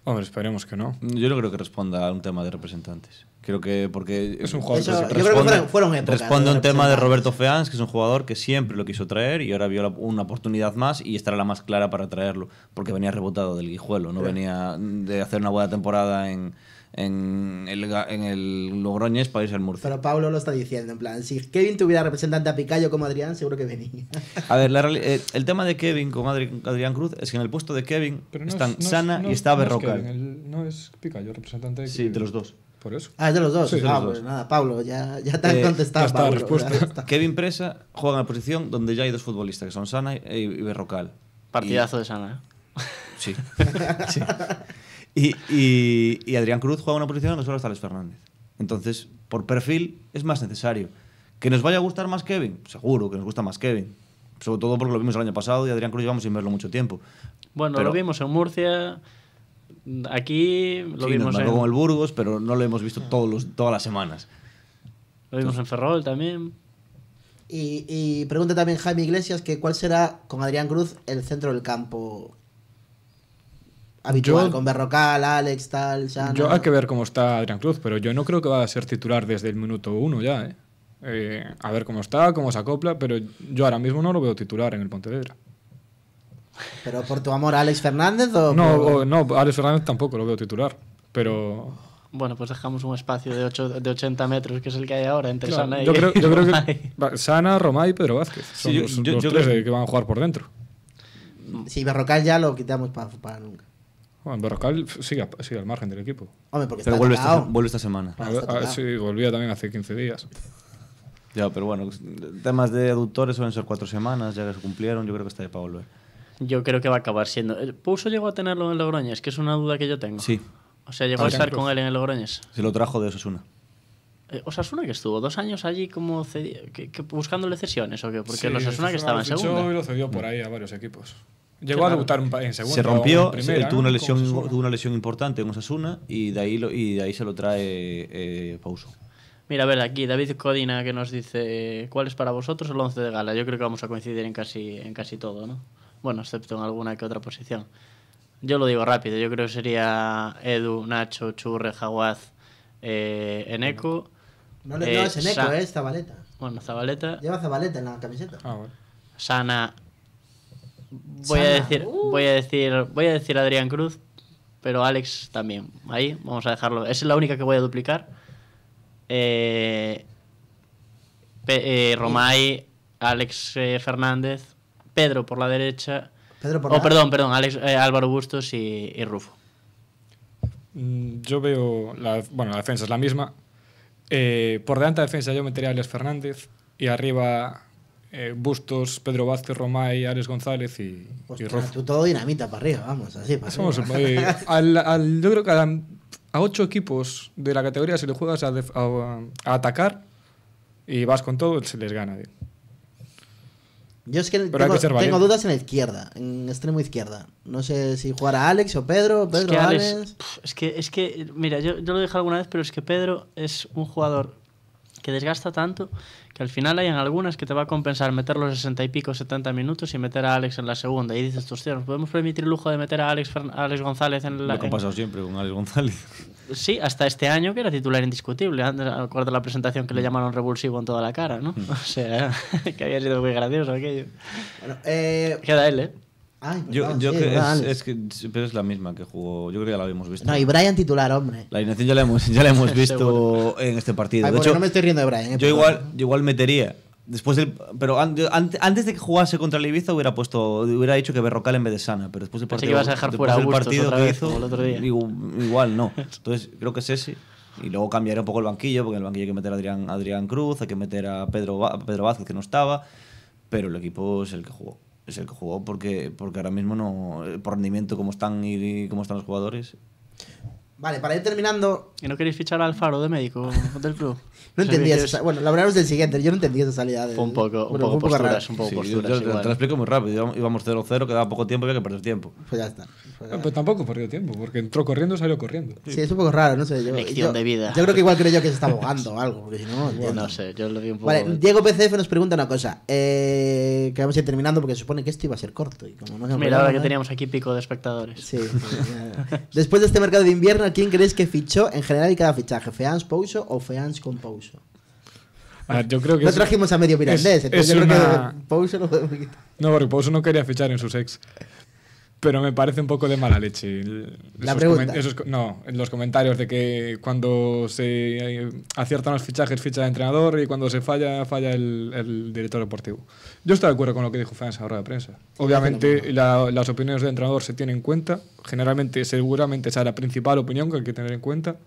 Hombre, esperemos que no. Yo no creo que responda a un tema de representantes. Creo que porque es un jugador responde, que fueron, responde a un tema de Roberto Feans, que es un jugador que siempre lo quiso traer y ahora vio una oportunidad más y estará la más clara para traerlo, porque venía rebotado del guijuelo, no venía de hacer una buena temporada en, en el, en el Logroñés para irse al Murcia. Pero Pablo lo está diciendo, en plan, si Kevin tuviera representante a Picayo como Adrián, seguro que venía. [laughs] A ver, eh, el tema de Kevin con Adrián Cruz es que en el puesto de Kevin están Sana y está Berrocal. no es Picayo, representante de Kevin. Sí, de los dos. Por eso. Ah, es de los dos. vamos. Ah, pues nada, Pablo, ya, te eh, contestado. Pablo, respuesta. Kevin Presa juega en la posición donde ya hay dos futbolistas, que son Sana y, Berrocal. Partidazo de Sana. ¿eh? Sí. [laughs] sí. [laughs] Y, Adrián Cruz juega una posición en solo está Fernández. Entonces, por perfil, es más necesario. ¿Que nos vaya a gustar más Kevin? Seguro que nos gusta más Kevin. Sobre todo porque lo vimos el año pasado y Adrián Cruz llevamos sin verlo mucho tiempo. Bueno, lo vimos en Murcia, aquí lo sí, vimos en... con el Burgos, pero no lo hemos visto todos los, todas las semanas. Lo vimos en Ferrol también. Y, y, pregunta también Jaime Iglesias que cuál será con Adrián Cruz el centro del campo habitual con Berrocal, Alex, tal, ya. Yo hay que ver cómo está Adrián Cruz, pero yo no creo que va a ser titular desde el minuto uno ya, ¿eh? Eh, a ver cómo está, cómo se acopla, pero yo ahora mismo no lo veo titular en el Pontevedra. ¿Pero por tu amor Alex Fernández No, Alex Fernández tampoco lo veo titular, pero... Bueno, pues dejamos un espacio de, de 80 metros, que es el que hay ahora, entre Sana y yo creo, que Sana, Romay y Pedro Vázquez. Son los, tres que van a jugar por dentro. Si Berrocal ya lo quitamos para nunca. Bueno, Berrocal sigue, sigue, al margen del equipo. Hombre, porque pero vuelve, esta, vuelve esta, semana. Ah, ah, ah, sí, volvía también hace 15 días. ya, pero bueno, temas de aductores suelen ser cuatro semanas, ya que se cumplieron, yo creo que está de para volver. ¿eh? Yo creo que va a acabar siendo. Puso llegó a tenerlo en Logroñes, Que es una duda que yo tengo. Sí. O sea, llegó a, estar con él en el de Se lo trajo de Osasuna. Eh, Osasuna que estuvo dos años allí como buscándole cesiones o qué, porque Osasuna que estaba en segunda. Yo lo cedió por ahí a varios equipos. Llegó a debutar en segundo. Se rompió, tuvo, una lesión, tuvo una lesión importante en Osasuna y de ahí, y de ahí se lo trae eh, Pauso. Mira, a ver, aquí David Codina que nos dice, ¿cuál es para vosotros el once de gala? Yo creo que vamos a coincidir en casi, en casi todo, ¿no? Bueno, excepto en alguna que otra posición. Yo lo digo rápido, yo creo que sería Edu, Nacho, Churre, Jaguaz, eh, Eneco. No le no, eh, Eneco, es eh, Zabaleta. Bueno, Zabaleta. Lleva Zabaleta en la camiseta. Ah, bueno. Sana, Voy a decir, voy a decir, voy a decir Adrián Cruz, pero Alex también. Ahí, vamos a dejarlo. Es la única que voy a duplicar. Eh, eh, Romay, Alex eh, Fernández, Pedro por la derecha. Pedro por oh, perdón, perdón, Alex, Álvaro Bustos y, Rufo. Mm, yo veo, la, bueno, la defensa es la misma. por delante de defensa yo metería a Alex Fernández y arriba eh, Bustos, Pedro Vázquez, Romay, Ares González y, pues todo dinamita para arriba, vamos, así para eh, [laughs] Yo creo que a, ocho equipos de la categoría, si le juegas a, atacar y vas con todo, se les gana. Yo es que tengo, dudas en la izquierda, en extremo izquierda. No sé si jugar a Alex o Pedro, Pedro es que Es que, mira, yo, yo lo dije alguna vez, pero es que Pedro es un jugador que desgasta tanto que al final hayan algunas que te va a compensar meter los 60 y pico, 70 minutos y meter a Alex en la segunda. Y dices, hostia, ¿nos podemos permitir el lujo de meter a Alex, González en la... Lo que ha siempre con Alex González. Sí, hasta este año que era titular indiscutible. Antes, acuerdo la presentación que le mm. llamaron revulsivo en toda la cara, ¿no? Mm. [laughs] O sea, [laughs] que había sido muy gracioso aquello. Bueno, eh, Queda él, ¿eh? yo, es, pero es la misma que jugó. Yo creo que ya la habíamos visto. No, y Brian titular, hombre. La alineación ya la hemos, [laughs] visto en este partido. no me estoy riendo de Brian. Eh, yo, igual, igual metería. Después pero antes de que jugase contra el Ibiza hubiera puesto hubiera dicho que Berrocal en vez de Sana pero después del partido, ibas a dejar fuera partido que igual no [laughs] entonces creo que es ese y luego cambiaré un poco el banquillo, porque en el banquillo hay que meter a Adrián, Cruz, hay que meter a Pedro, Pedro Vázquez, que no estaba, pero el equipo es el que jugó es el que jugó porque, porque ahora mismo no, por rendimiento como están y cómo están los jugadores. Vale, para ir terminando. ¿Y no queréis fichar al faro de médico del club? [laughs] no entendía esa Bueno, lo hablaremos del siguiente. Yo no entendí esa salida. de. Fue un poco, un poco, posturas, un poco yo, te lo explico muy rápido. Íbamos 0-0, quedaba poco tiempo, y había que perder tiempo. Pues ya está. Pues, tampoco he tampoco tiempo, porque entró corriendo y salió corriendo. Sí, es un poco raro, no sé. Yo, Lección de vida. Yo creo que igual creo yo que se está bogando o algo, porque si no... sé, yo lo vi un poco... Vale, Diego PCF nos pregunta una cosa. Eh, que vamos a ir terminando porque se supone que esto iba a ser corto. Y como no Mira, ahora que teníamos aquí pico de espectadores. Sí. [laughs] Después de este mercado de invierno, quién crees que fichó en general y cada fichaje? ¿Feans Pouso o Feans con Pouso? yo creo que trajimos a medio mirandés, entonces yo creo que Pouso lo podemos quitar. No, porque Pouso no quería fichar en sus ex pero me parece un poco de mala leche. La no, en los comentarios de que cuando se eh, aciertan los fichajes ficha el entrenador y cuando se falla, falla el, director deportivo. Yo estoy de acuerdo con lo que dijo Fernández ahora de prensa. Obviamente las opiniones del entrenador se tienen en cuenta, generalmente seguramente esa es la principal opinión que hay que tener en cuenta,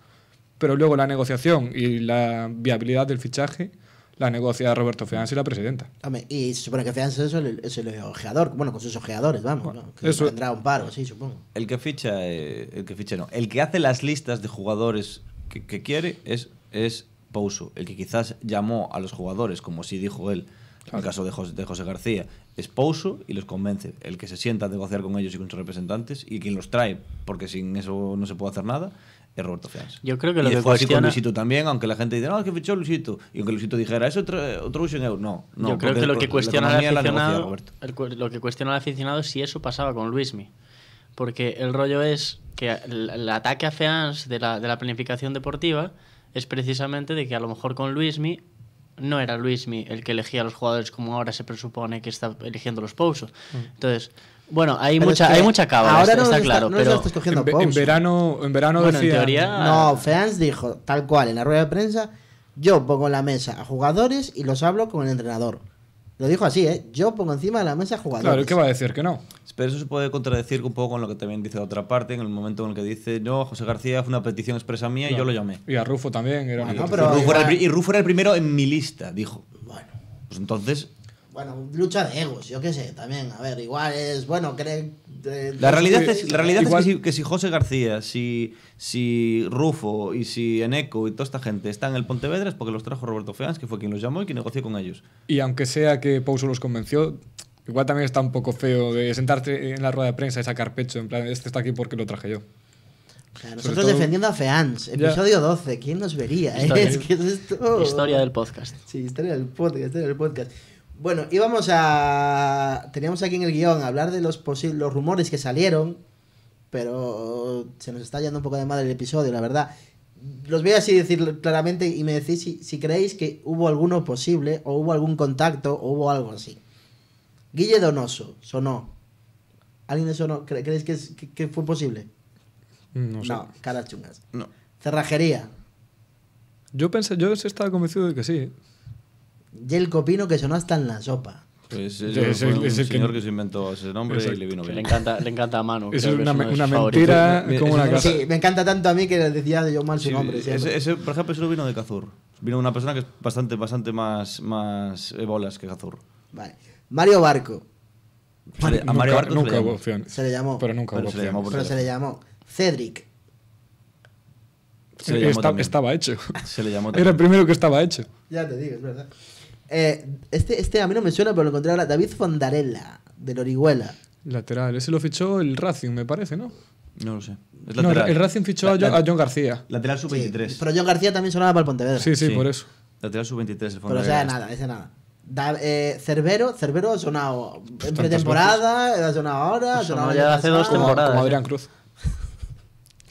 pero luego la negociación y la viabilidad del fichaje la negocia Roberto Fianza y la presidenta. y se supone que Fianza es el, ojeador, bueno, con sus ojeadores, vamos, ¿no? que eso tendrá un paro, sí, supongo. El que ficha, eh, el que ficha no, el que hace las listas de jugadores que, quiere es, es Pouso, el que quizás llamó a los jugadores, como sí dijo él, en el caso de José, de José García, es Pouso y los convence. El que se sienta a negociar con ellos y con sus representantes y quien los trae, porque sin eso no se puede hacer nada es Roberto Yo creo que lo y fue cuestiona... así con Luisito también, aunque la gente dice, no, es que fichó Luisito. Y aunque Luisito dijera, es otro, otro euros. No, Yo creo que lo que cuestiona el, lo que cuestiona aficionado es si eso pasaba con Luismi. Porque el rollo es que el, ataque a Feans de la, de la planificación deportiva es precisamente de que a lo mejor con Luismi no era Luismi el que elegía a los jugadores como ahora se presupone que está eligiendo los pousos. Mm. Entonces, bueno, hay mucha, hay mucha no está, claro. pero en, verano, en verano teoría... No, Franz dijo, tal cual, en la rueda de prensa, yo pongo en la mesa a jugadores y los hablo con el entrenador. Lo dijo así, ¿eh? Yo pongo encima de la mesa a jugadores. Claro, ¿qué va a decir? Que no. Pero eso se puede contradecir un poco con lo que también dice la otra parte, en el momento en el que dice, no, José García fue una petición expresa mía y yo lo llamé. Y a Rufo también. Era ah, y Rufo era el primero en mi lista, dijo. Bueno, pues entonces bueno, lucha de egos, yo qué sé, también. A ver, igual es, bueno, creen... Eh, la realidad, es, la realidad es que, si, José García, si, si Rufo y si Eneco y toda esta gente están en el Pontevedra es porque los trajo Roberto Feans, que fue quien los llamó y quien negoció con ellos. Y aunque sea que Pouso los convenció, igual también está un poco feo de sentarte en la rueda de prensa y sacar pecho, en plan, este está aquí porque lo traje yo. O sea, nosotros defendiendo a Feans, episodio 12, ¿quién nos vería? [laughs] historia del podcast. Sí, historia del podcast, historia del podcast. Bueno, íbamos a. Teníamos aquí en el guión a hablar de los, rumores que salieron, pero se nos está yendo un poco de madre el episodio, la verdad. Los voy a así decir claramente y me decís si, creéis que hubo alguno posible, o hubo algún contacto, o hubo algo así. Guille Donoso, sonó. ¿Alguien de no crees ¿Creéis que, fue posible? No No, caras chungas. No. Cerrajería. Yo pensé, yo estaba convencido de que sí. Y el copino que sonó hasta en la sopa. Pues es, el, señor que... se inventó ese nombre y le vino bien. Le encanta, le encanta a mano. es una, mentira como una casa. Sí, me encanta tanto a mí que le decía yo mal su nombre. Ese, por ejemplo, eso lo vino de Cazur. Vino una persona que es bastante, bastante más, más eh, bolas que Cazur. Vale. Mario Barco. a Mario Barco nunca, se, hubo opción. se le llamó. Pero nunca hubo se Pero se le llamó Cedric. Se llamó estaba hecho. Se le llamó Era el primero que estaba hecho. Ya te digo, es verdad. Eh, este, este a mí no me suena, pero lo encontré ahora. David Fondarella, del Orihuela. Lateral. Ese lo fichó el Racing, me parece, ¿no? No lo sé. el Racing fichó a, John, García. Lateral sub-23. pero John García también sonaba para el Pontevedra. Sí, sí, por eso. Lateral sub-23, el Pero o sea, nada, ese nada. Cervero eh, Cerbero, Cerbero ha sonado pues en pretemporada, ha sonado ahora, ha pues sonado, ya hace dos temporadas. como Adrián ¿eh? Cruz.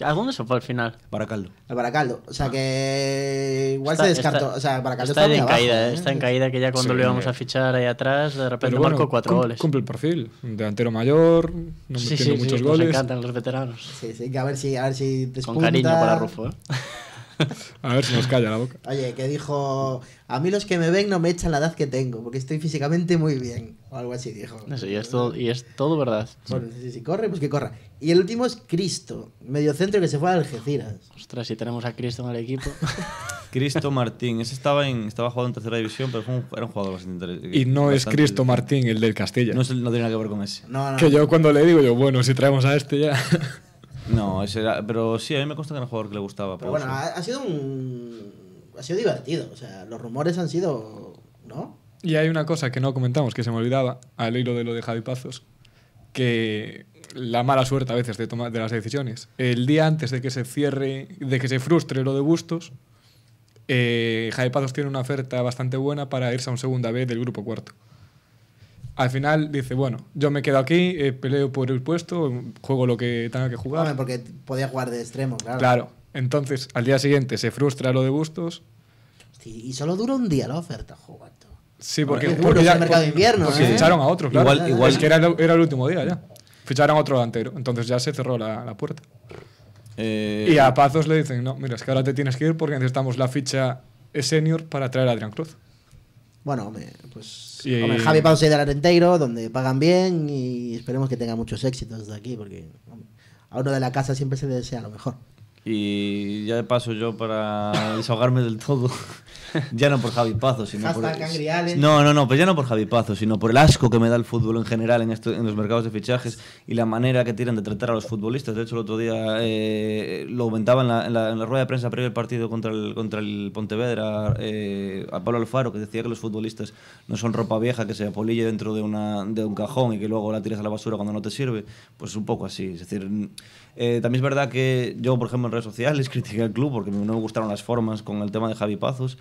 ¿A dónde se fue al final? Baracaldo. para Baracaldo. O sea ah. que igual se descartó. Está, o sea, Baracaldo está, está en caída. ¿eh? Está en caída que ya cuando lo íbamos a fichar ahí atrás, de repente marcó cuatro goles. Cumple el perfil. Delantero mayor, no sí, metiendo sí, muchos pues goles. Nos encantan los veteranos. Sí, sí, a ver si, a ver si Con cariño para Rufo. ¿eh? [laughs] a ver si nos calla la boca. Oye, que dijo, a mí los que me ven no me echan la edad que tengo, porque estoy físicamente muy bien, o algo así dijo. No y es todo, y es todo verdad. Bueno, si, corre, pues que corra. Y el último es Cristo, mediocentro que se fue a Algeciras. Ostras, si tenemos a Cristo en el equipo. [laughs] Cristo Martín, ese estaba en estaba jugando en tercera división, pero era un jugador bastante interesante. Y no es Cristo Martín el del Castilla. No, tiene nada que ver con ese. que yo cuando le digo, yo, bueno, si traemos a este ya. [laughs] No, ese era, pero sí, a mí me consta que era un jugador que le gustaba. Pero bueno, ha, sido un. Ha sido divertido. O sea, los rumores han sido. ¿No? Y hay una cosa que no comentamos, que se me olvidaba, al hilo de lo de Javi Pazos, que la mala suerte a veces de tomar de las decisiones. El día antes de que se cierre, de que se frustre lo de Bustos, eh, Javi Pazos tiene una oferta bastante buena para irse a un segunda B del grupo cuarto al final dice, bueno, yo me quedo aquí, eh, peleo por el puesto, juego lo que tenga que jugar. porque podía jugar de extremo, claro. Claro. Entonces, al día siguiente se frustra lo de gustos. Sí y solo dura un día la oferta, jugando. Sí, porque, ya, el mercado de invierno, porque ¿eh? a otro, claro. Igual, que era el, último día ya. Ficharon a otro delantero. Entonces ya se cerró la, puerta. Eh, y a Pazos le dicen, no, mira, es que ahora te tienes que ir porque necesitamos la ficha senior para traer a Adrián Cruz. Bueno, pues Javi Pausa y de Arenteiro, donde pagan bien y esperemos que tenga muchos éxitos de aquí, porque a uno de la casa siempre se le desea lo mejor. Y ya de paso yo para desahogarme del todo. [laughs] [laughs] ya no por Javi Pazos, sino por... No, no, no, pues ya no por Javi Pazos sino por el asco que me da el fútbol en general en, los mercados de fichajes y la manera que tienen de tratar a los futbolistas. De hecho, el otro día eh, lo comentaban en la, rueda de prensa previo al partido contra el, contra el Pontevedra eh, a Pablo Alfaro, que decía que los futbolistas no son ropa vieja que se apolille dentro de, de un cajón y que luego la tiras a la basura cuando no te sirve. Pues un poco así. Es decir, eh, también es verdad que yo, por ejemplo, en redes sociales [laughs] critiqué al club porque no me gustaron las formas con el tema de Javi Pazos.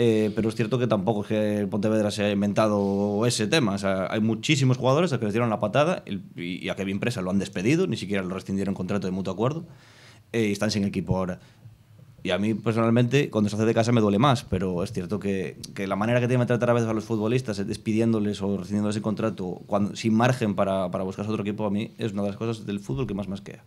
Eh, pero es cierto que tampoco es que el Pontevedra se haya inventado ese tema. hay muchísimos jugadores a que les dieron la patada y a Kevin Presa lo han despedido, ni siquiera lo rescindieron contrato de mutuo acuerdo eh, y están sin equipo ahora. Y a mí personalmente, cuando se hace de casa me duele más, pero es cierto que, la manera que tienen de tratar a veces a los futbolistas, eh, despidiéndoles o rescindiéndoles el contrato cuando, sin margen para, para buscar otro equipo, a mí es una de las cosas del fútbol que más más queda.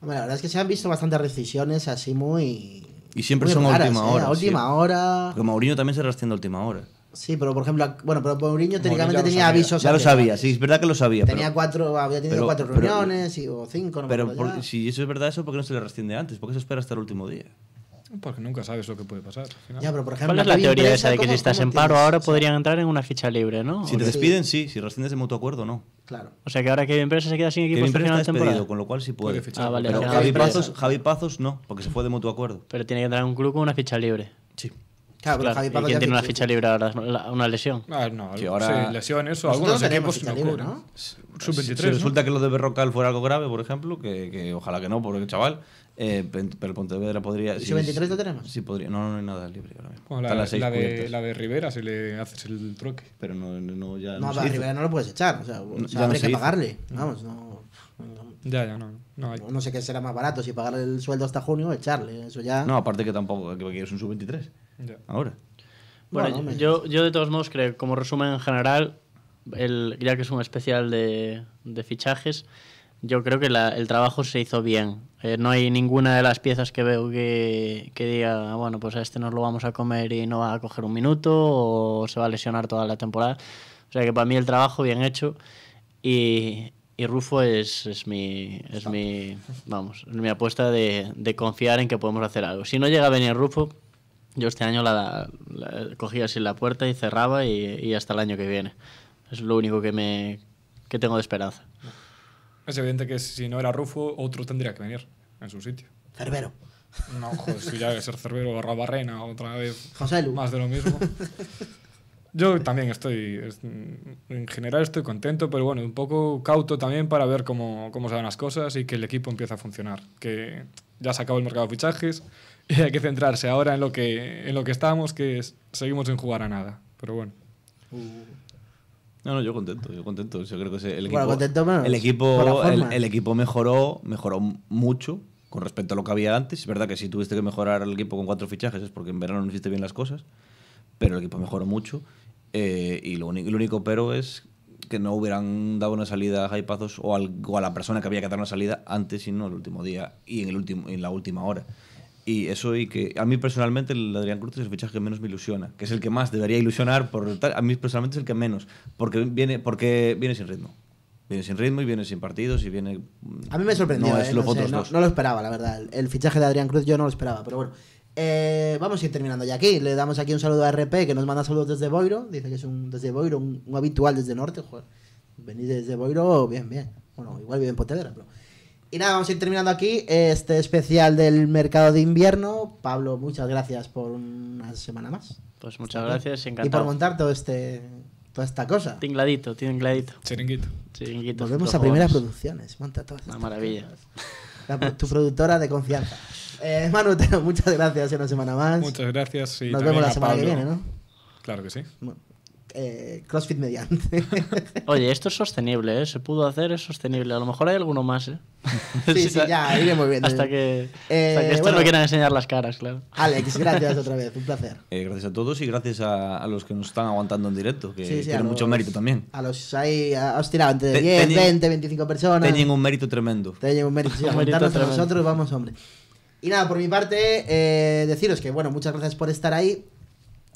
Hombre, la verdad es que se han visto bastantes rescisiones así muy, y siempre son a pues, última hora. ¿eh? última hora. Porque Mourinho también se restiende a última hora. Sí, pero por ejemplo, bueno, pero Mourinho técnicamente tenía avisos. Ya lo sabía, sí, es verdad que lo sabía. Tenía cuatro, había tenido cuatro reuniones o cinco. pero si eso es verdad, eso ¿por qué no se le rescinde antes? ¿Por qué se espera hasta el último día? Porque nunca sabes lo que puede pasar. Ya, pero por ejemplo, ¿Cuál es la teoría esa de que si estás en paro ahora podrían entrar en una ficha libre, no? Si te despiden, sí. Si rescindes de mutuo acuerdo, no. O sea que ahora Kevin empresa se queda sin equipo Kevin está con lo cual sí puede. Ah, pero Javi Pazos, Javi Pazos no, porque se fue de mutuo acuerdo. Pero tiene que entrar en un club con una ficha libre. Sí. Claro, Javi Pazos. tiene una ficha libre ahora? Una lesión. Ah, no, sí, lesiones o algunos equipos no Si resulta que lo de Berrocal fuera algo grave, por ejemplo, que, ojalá que no, porque el chaval, eh, pero Pontevedra podría. ¿Y si 23 lo tenemos? Sí, podría. No, no hay nada libre ahora mismo. la, la, de, la, de, Rivera, si le haces el troque. Pero no, no ya. No, a Rivera no lo puedes echar. O sea, no, habría que pagarle. Vamos, no. Ya, ya, no. No, hay. no sé qué será más barato, si pagarle el sueldo hasta junio o echarle. Eso ya. No, aparte que tampoco, que es un sub-23. Ahora. Bueno, bueno yo, yo de todos modos creo, como resumen en general, el, ya que es un especial de, de fichajes, yo creo que el trabajo se hizo bien. Eh, no hay ninguna de las piezas que veo que, que, diga, bueno, pues a este nos lo vamos a comer y no va a coger un minuto o se va a lesionar toda la temporada. O sea que para mí el trabajo bien hecho y, Rufo es, es, mi, vamos, mi apuesta de, confiar en que podemos hacer algo. Si no llega a venir Rufo, yo este año la, cogía así la puerta y cerraba y, y, hasta el año que viene. Es lo único que, me, que tengo de esperanza. Es evidente que si no era Rufo, otro tendría que venir en su sitio. Cerbero. No, joder, si ya debe ser Cerbero o Barrena otra vez. José Lu. Más de lo mismo. Yo también estoy, en general estoy contento, pero bueno, un poco cauto también para ver cómo, cómo se dan las cosas y que el equipo empiece a funcionar. Que ya se acabó el mercado de fichajes y hay que centrarse ahora en lo que, en lo que estamos, que es, seguimos sin jugar a nada. Pero bueno. Uh. No, no, yo contento, yo contento. Yo creo que el equipo, el, equipo mejoró, mejoró mucho con respecto a lo que había antes. Es verdad que si tuviste que mejorar el equipo con cuatro fichajes es porque en verano no hiciste bien las cosas, pero el equipo mejoró mucho. Eh, y lo, único pero es que no hubieran dado una salida a Jaipazos o, algo a la persona que había que dar una salida antes, y no el último día y en, el último, en la última hora. Y eso y que a mí personalmente el Adrián Cruz es el fichaje que menos me ilusiona, que es el que más debería ilusionar, por a mí personalmente es el que menos, porque viene, porque viene sin ritmo. Viene sin ritmo y viene sin partidos y viene... A mí me sorprendió, no, eh, lo esperaba, la verdad. El, fichaje de Adrián Cruz yo no lo esperaba, pero bueno. Eh, vamos a ir terminando ya aquí. Le damos aquí un saludo a RP que nos manda saludos desde Boiro. Dice que es un desde Boiro, un, habitual desde Norte. Joder. desde Boiro, bien, bien. Bueno, igual vive en Pontevedra, pero... Y nada, vamos a ir terminando aquí este especial del mercado de invierno. Pablo, muchas gracias por una semana más. Pues muchas gracias, encantado. Y por montar todo este, toda esta cosa. Tingladito, tingladito. Chiringuito. Nos vemos a primeras producciones. Monta todas Una maravilla. [laughs] tu productora de confianza. Eh, Manu, [laughs] muchas gracias una semana más. Muchas gracias. Y Nos vemos la semana que viene, ¿no? Claro que sí. Eh, CrossFit mediante. [laughs] Oye, esto es sostenible, ¿eh? Se pudo hacer, es sostenible. A lo mejor hay alguno más, ¿eh? [laughs] Sí, sí, ya, ahí muy Hasta que, hasta que eh, estos no quieran enseñar las caras, claro. Alex, [laughs] gracias otra vez, un placer. Eh, gracias a todos y gracias a, los que nos están aguantando en directo, que tienen mucho mérito también. A los ahí, has tirado entre 10, 20, 25 personas. Tienen un mérito tremendo. Tienen un mérito, sí, a nosotros, vamos, hombre. Y nada, por mi parte, deciros que, bueno, muchas gracias por estar ahí.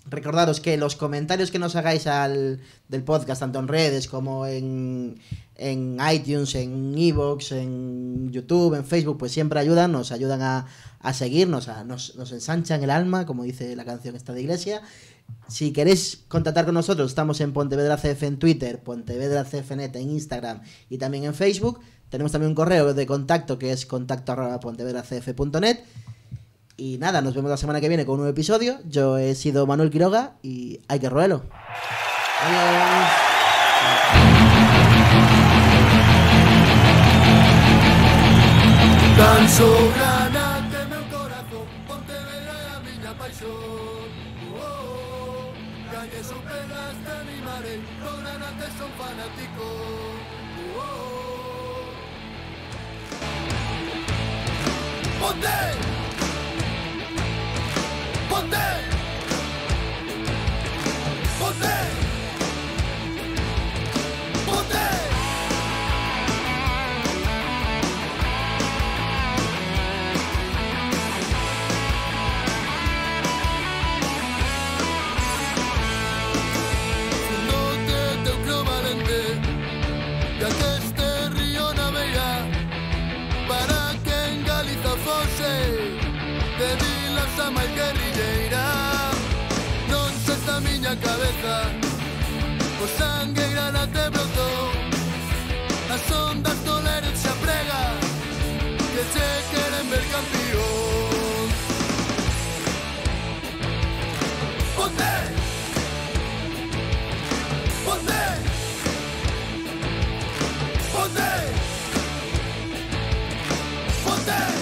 Recordaros que los comentarios que nos hagáis al, del podcast, tanto en redes como en, en iTunes, en Evox, en YouTube, en Facebook, pues siempre ayudan, nos ayudan a, seguirnos, a, nos, ensanchan el alma, como dice la canción esta de Iglesia. Si queréis contactar con nosotros, estamos en Pontevedra CF en Twitter, Pontevedra CFNet en Instagram y también en Facebook. Tenemos también un correo de contacto que es contacto.pontevedracf.net y nada, nos vemos la semana que viene con un nuevo episodio. Yo he sido Manuel Quiroga y hay que roelo. Adiós. de vila chama y no Non se da miña cabeza O pues sangue grana granate brotó, As ondas do se xa prega Que se quieren ver campeón Ponte Ponte Ponte Ponte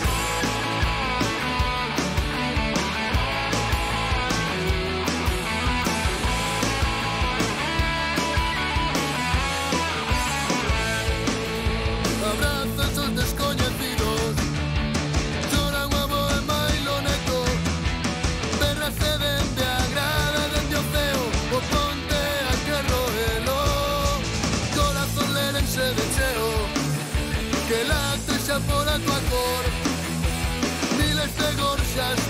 just